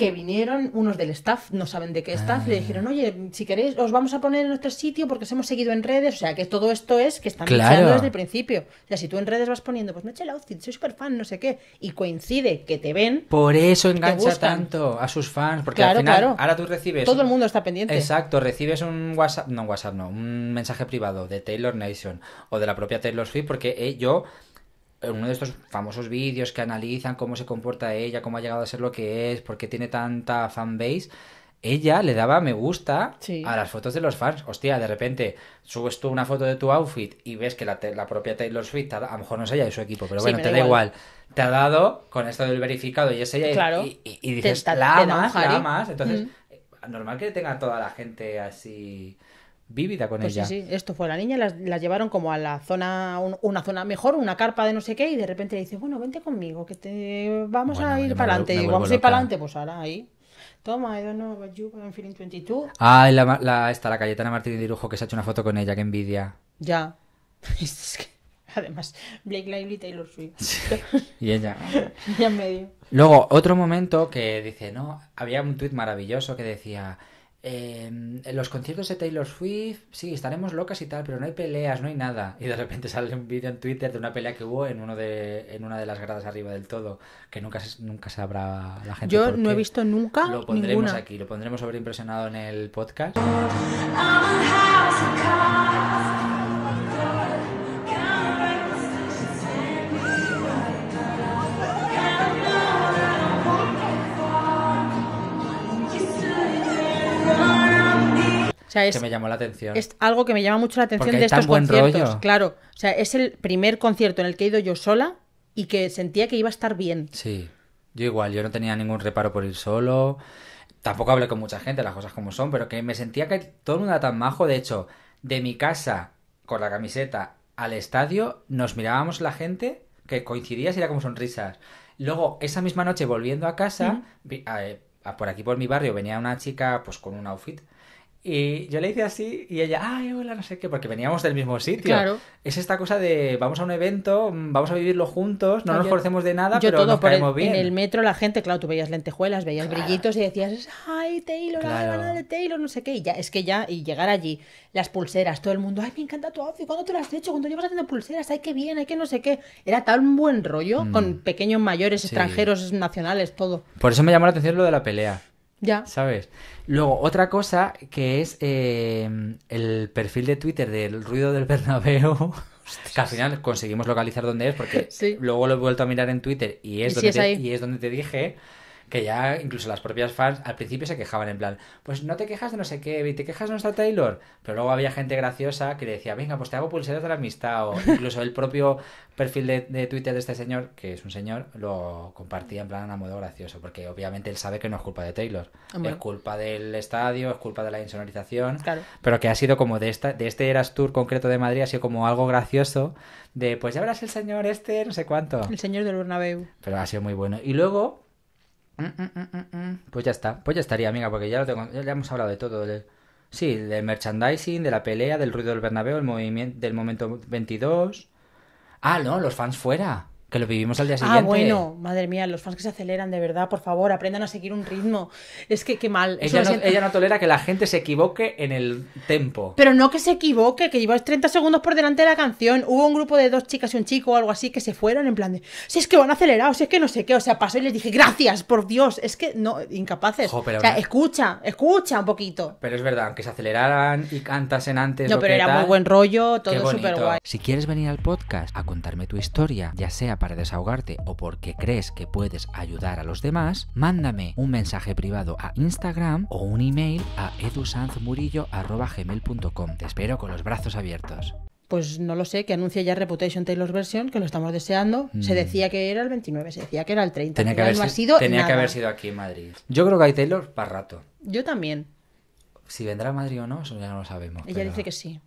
que vinieron unos del staff, no saben de qué staff, le ah. dijeron, oye, si queréis, os vamos a poner en nuestro sitio porque os hemos seguido en redes. O sea, que todo esto es que están claro. desde el principio. O sea, si tú en redes vas poniendo, pues me eche el outfit, soy super fan, no sé qué, y coincide que te ven. Por eso engancha tanto a sus fans, porque al final, ahora tú recibes. Todo el mundo está pendiente. Exacto, recibes un WhatsApp, no, WhatsApp no, un mensaje privado de Taylor Nation o de la propia Taylor Swift, porque eh, yo en uno de estos famosos vídeos que analizan cómo se comporta ella, cómo ha llegado a ser lo que es, por qué tiene tanta fanbase, ella le daba me gusta a las fotos de los fans. Hostia, de repente subes tú una foto de tu outfit y ves que la, propia Taylor Swift, a lo mejor no es ella de su equipo, pero bueno, te da igual. Te ha dado con esto del verificado y es ella claro. y, y, dices, te, la amas, la Entonces, eh, normal que tenga toda la gente así vívida con pues ella. Sí, sí, esto fue la niña, la llevaron como a la zona, una zona mejor, una carpa de no sé qué, y de repente le dice, bueno, vente conmigo, que te vamos a ir para adelante. vamos a ir para adelante, pues ahora ahí. Toma, I don't know about you, but I'm feeling 22. Ah, la, la, está la Cayetana de Dirujo, que se ha hecho una foto con ella, que envidia. Ya. Además, Blake Lively Taylor Swift. y ella. y en medio. Luego, otro momento que dice, ¿no? Había un tuit maravilloso que decía, Em, en los conciertos de Taylor Swift, sí, estaremos locas y tal, pero no hay peleas, no hay nada. Y de repente sale un vídeo en Twitter de una pelea que hubo en uno de en una de las gradas arriba del todo, que nunca nunca sabrá la gente. Yo no he visto nunca Lo pondremos aquí, lo pondremos sobreimpresionado en el podcast. es, que me llamó la atención. Es algo que me llama mucho la atención de estos conciertos. Claro. O sea, es el primer concierto en el que he ido yo sola y que sentía que iba a estar bien. Sí. Yo igual, yo no tenía ningún reparo por ir solo. Tampoco hablé con mucha gente, las cosas como son, pero que me sentía que todo el mundo era tan majo. De hecho, de mi casa con la camiseta al estadio, nos mirábamos la gente que coincidía si era como sonrisas. Luego, esa misma noche volviendo a casa, eh, por aquí por mi barrio venía una chica pues con un outfit y yo le hice así y ella, ay, hola, no sé qué, porque veníamos del mismo sitio. Es esta cosa de vamos a un evento, vamos a vivirlo juntos, no, nos forcemos de nada, pero todo nos por el, bien. En el metro la gente, claro, tú veías lentejuelas, veías brillitos y decías, ay, Taylor, de Taylor, no sé qué. Y ya, es que ya, y llegar allí, las pulseras, todo el mundo, ay, me encanta tu outfit, ¿cuándo te lo has hecho? Cuando llevas haciendo pulseras, ay, qué bien, ay, qué no sé qué. Era tan buen rollo con mm. pequeños, mayores, extranjeros, nacionales, todo. Por eso me llamó la atención lo de la pelea. Ya. ¿Sabes? Luego, otra cosa que es eh, el perfil de Twitter del ruido del Bernabéu. Que al final conseguimos localizar dónde es, porque luego lo he vuelto a mirar en Twitter y es, y es donde te dije que ya incluso las propias fans al principio se quejaban en plan, pues no te quejas de no sé qué, te quejas de nuestra Taylor. Pero luego había gente graciosa que le decía, venga, pues te hago pulseras de la amistad. O incluso el propio perfil de, Twitter de este señor, que es un señor, lo compartía en plan a modo gracioso, porque obviamente él sabe que no es culpa de Taylor. Es culpa del estadio, es culpa de la insonorización. Pero que ha sido como de, esta, de este Eras Tour concreto de Madrid, ha sido como algo gracioso de, pues ya verás el señor este, no sé cuánto. El señor del Bernabéu. Pero ha sido muy bueno. Y luego Mm, mm, mm, pues ya está, pues ya estaría, amiga, porque ya lo tengo, ya hemos hablado de todo. De, sí, del merchandising, de la pelea, del ruido del Bernabéu, el movimiento del momento 22. Ah, no, los fans fuera que lo vivimos al día ah, siguiente. Ah, bueno, madre mía, los fans que se aceleran, de verdad, por favor, aprendan a seguir un ritmo. Es que qué mal. Ella no, tolera que la gente se equivoque en el tempo. Pero no que se equivoque, que llevas 30 segundos por delante de la canción. Hubo un grupo de dos chicas y un chico o algo así que se fueron en plan de, si es que van acelerados, si es que no sé qué, o sea, pasó y les dije, gracias, por Dios, es que no, incapaces. o sea, escucha, escucha un poquito. Pero es verdad, aunque se aceleraran y cantasen antes. No, pero era muy buen rollo, todo súper guay. Si quieres venir al podcast a contarme tu historia, ya sea para desahogarte o porque crees que puedes ayudar a los demás, mándame un mensaje privado a Instagram o un email a edusanzmurillo.com. Te espero con los brazos abiertos pues no lo sé, que anuncia ya Reputation Taylor's Version, que lo estamos deseando. Se mm. decía que era el 29, se decía que era el 30. Tenía, que haber, sido aquí en Madrid. Yo creo que hay Taylor para rato. Yo también. Si vendrá a Madrid o no, eso ya no lo sabemos. Ella dice que sí.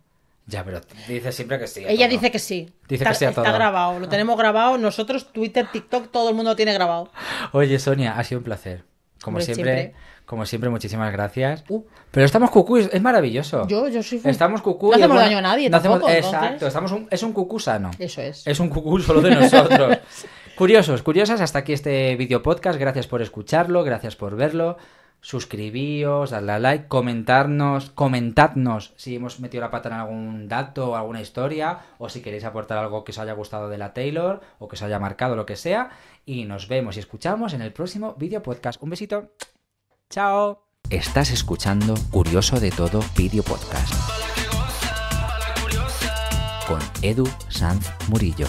Ya, pero dice siempre que sí. Ella dice que sí. Dice que sí Está grabado, lo tenemos grabado. Nosotros, Twitter, TikTok, todo el mundo lo tiene grabado. Oye, Sonia, ha sido un placer. Como siempre, como siempre, muchísimas gracias. Uh. Pero estamos cucú, es, maravilloso. Yo, yo soy Estamos cucú. No hacemos daño a nadie, Exacto, estamos es un cucú sano. Eso es. Es un cucú solo de nosotros. Curiosos, curiosas, hasta aquí este video podcast. Gracias por escucharlo, gracias por verlo suscribíos, dadle a like, comentarnos, comentadnos si hemos metido la pata en algún dato o alguna historia, o si queréis aportar algo que os haya gustado de la Taylor, o que os haya marcado lo que sea, y nos vemos y escuchamos en el próximo video podcast. Un besito, chao. Estás escuchando Curioso de Todo Video Podcast con Edu Sanz Murillo.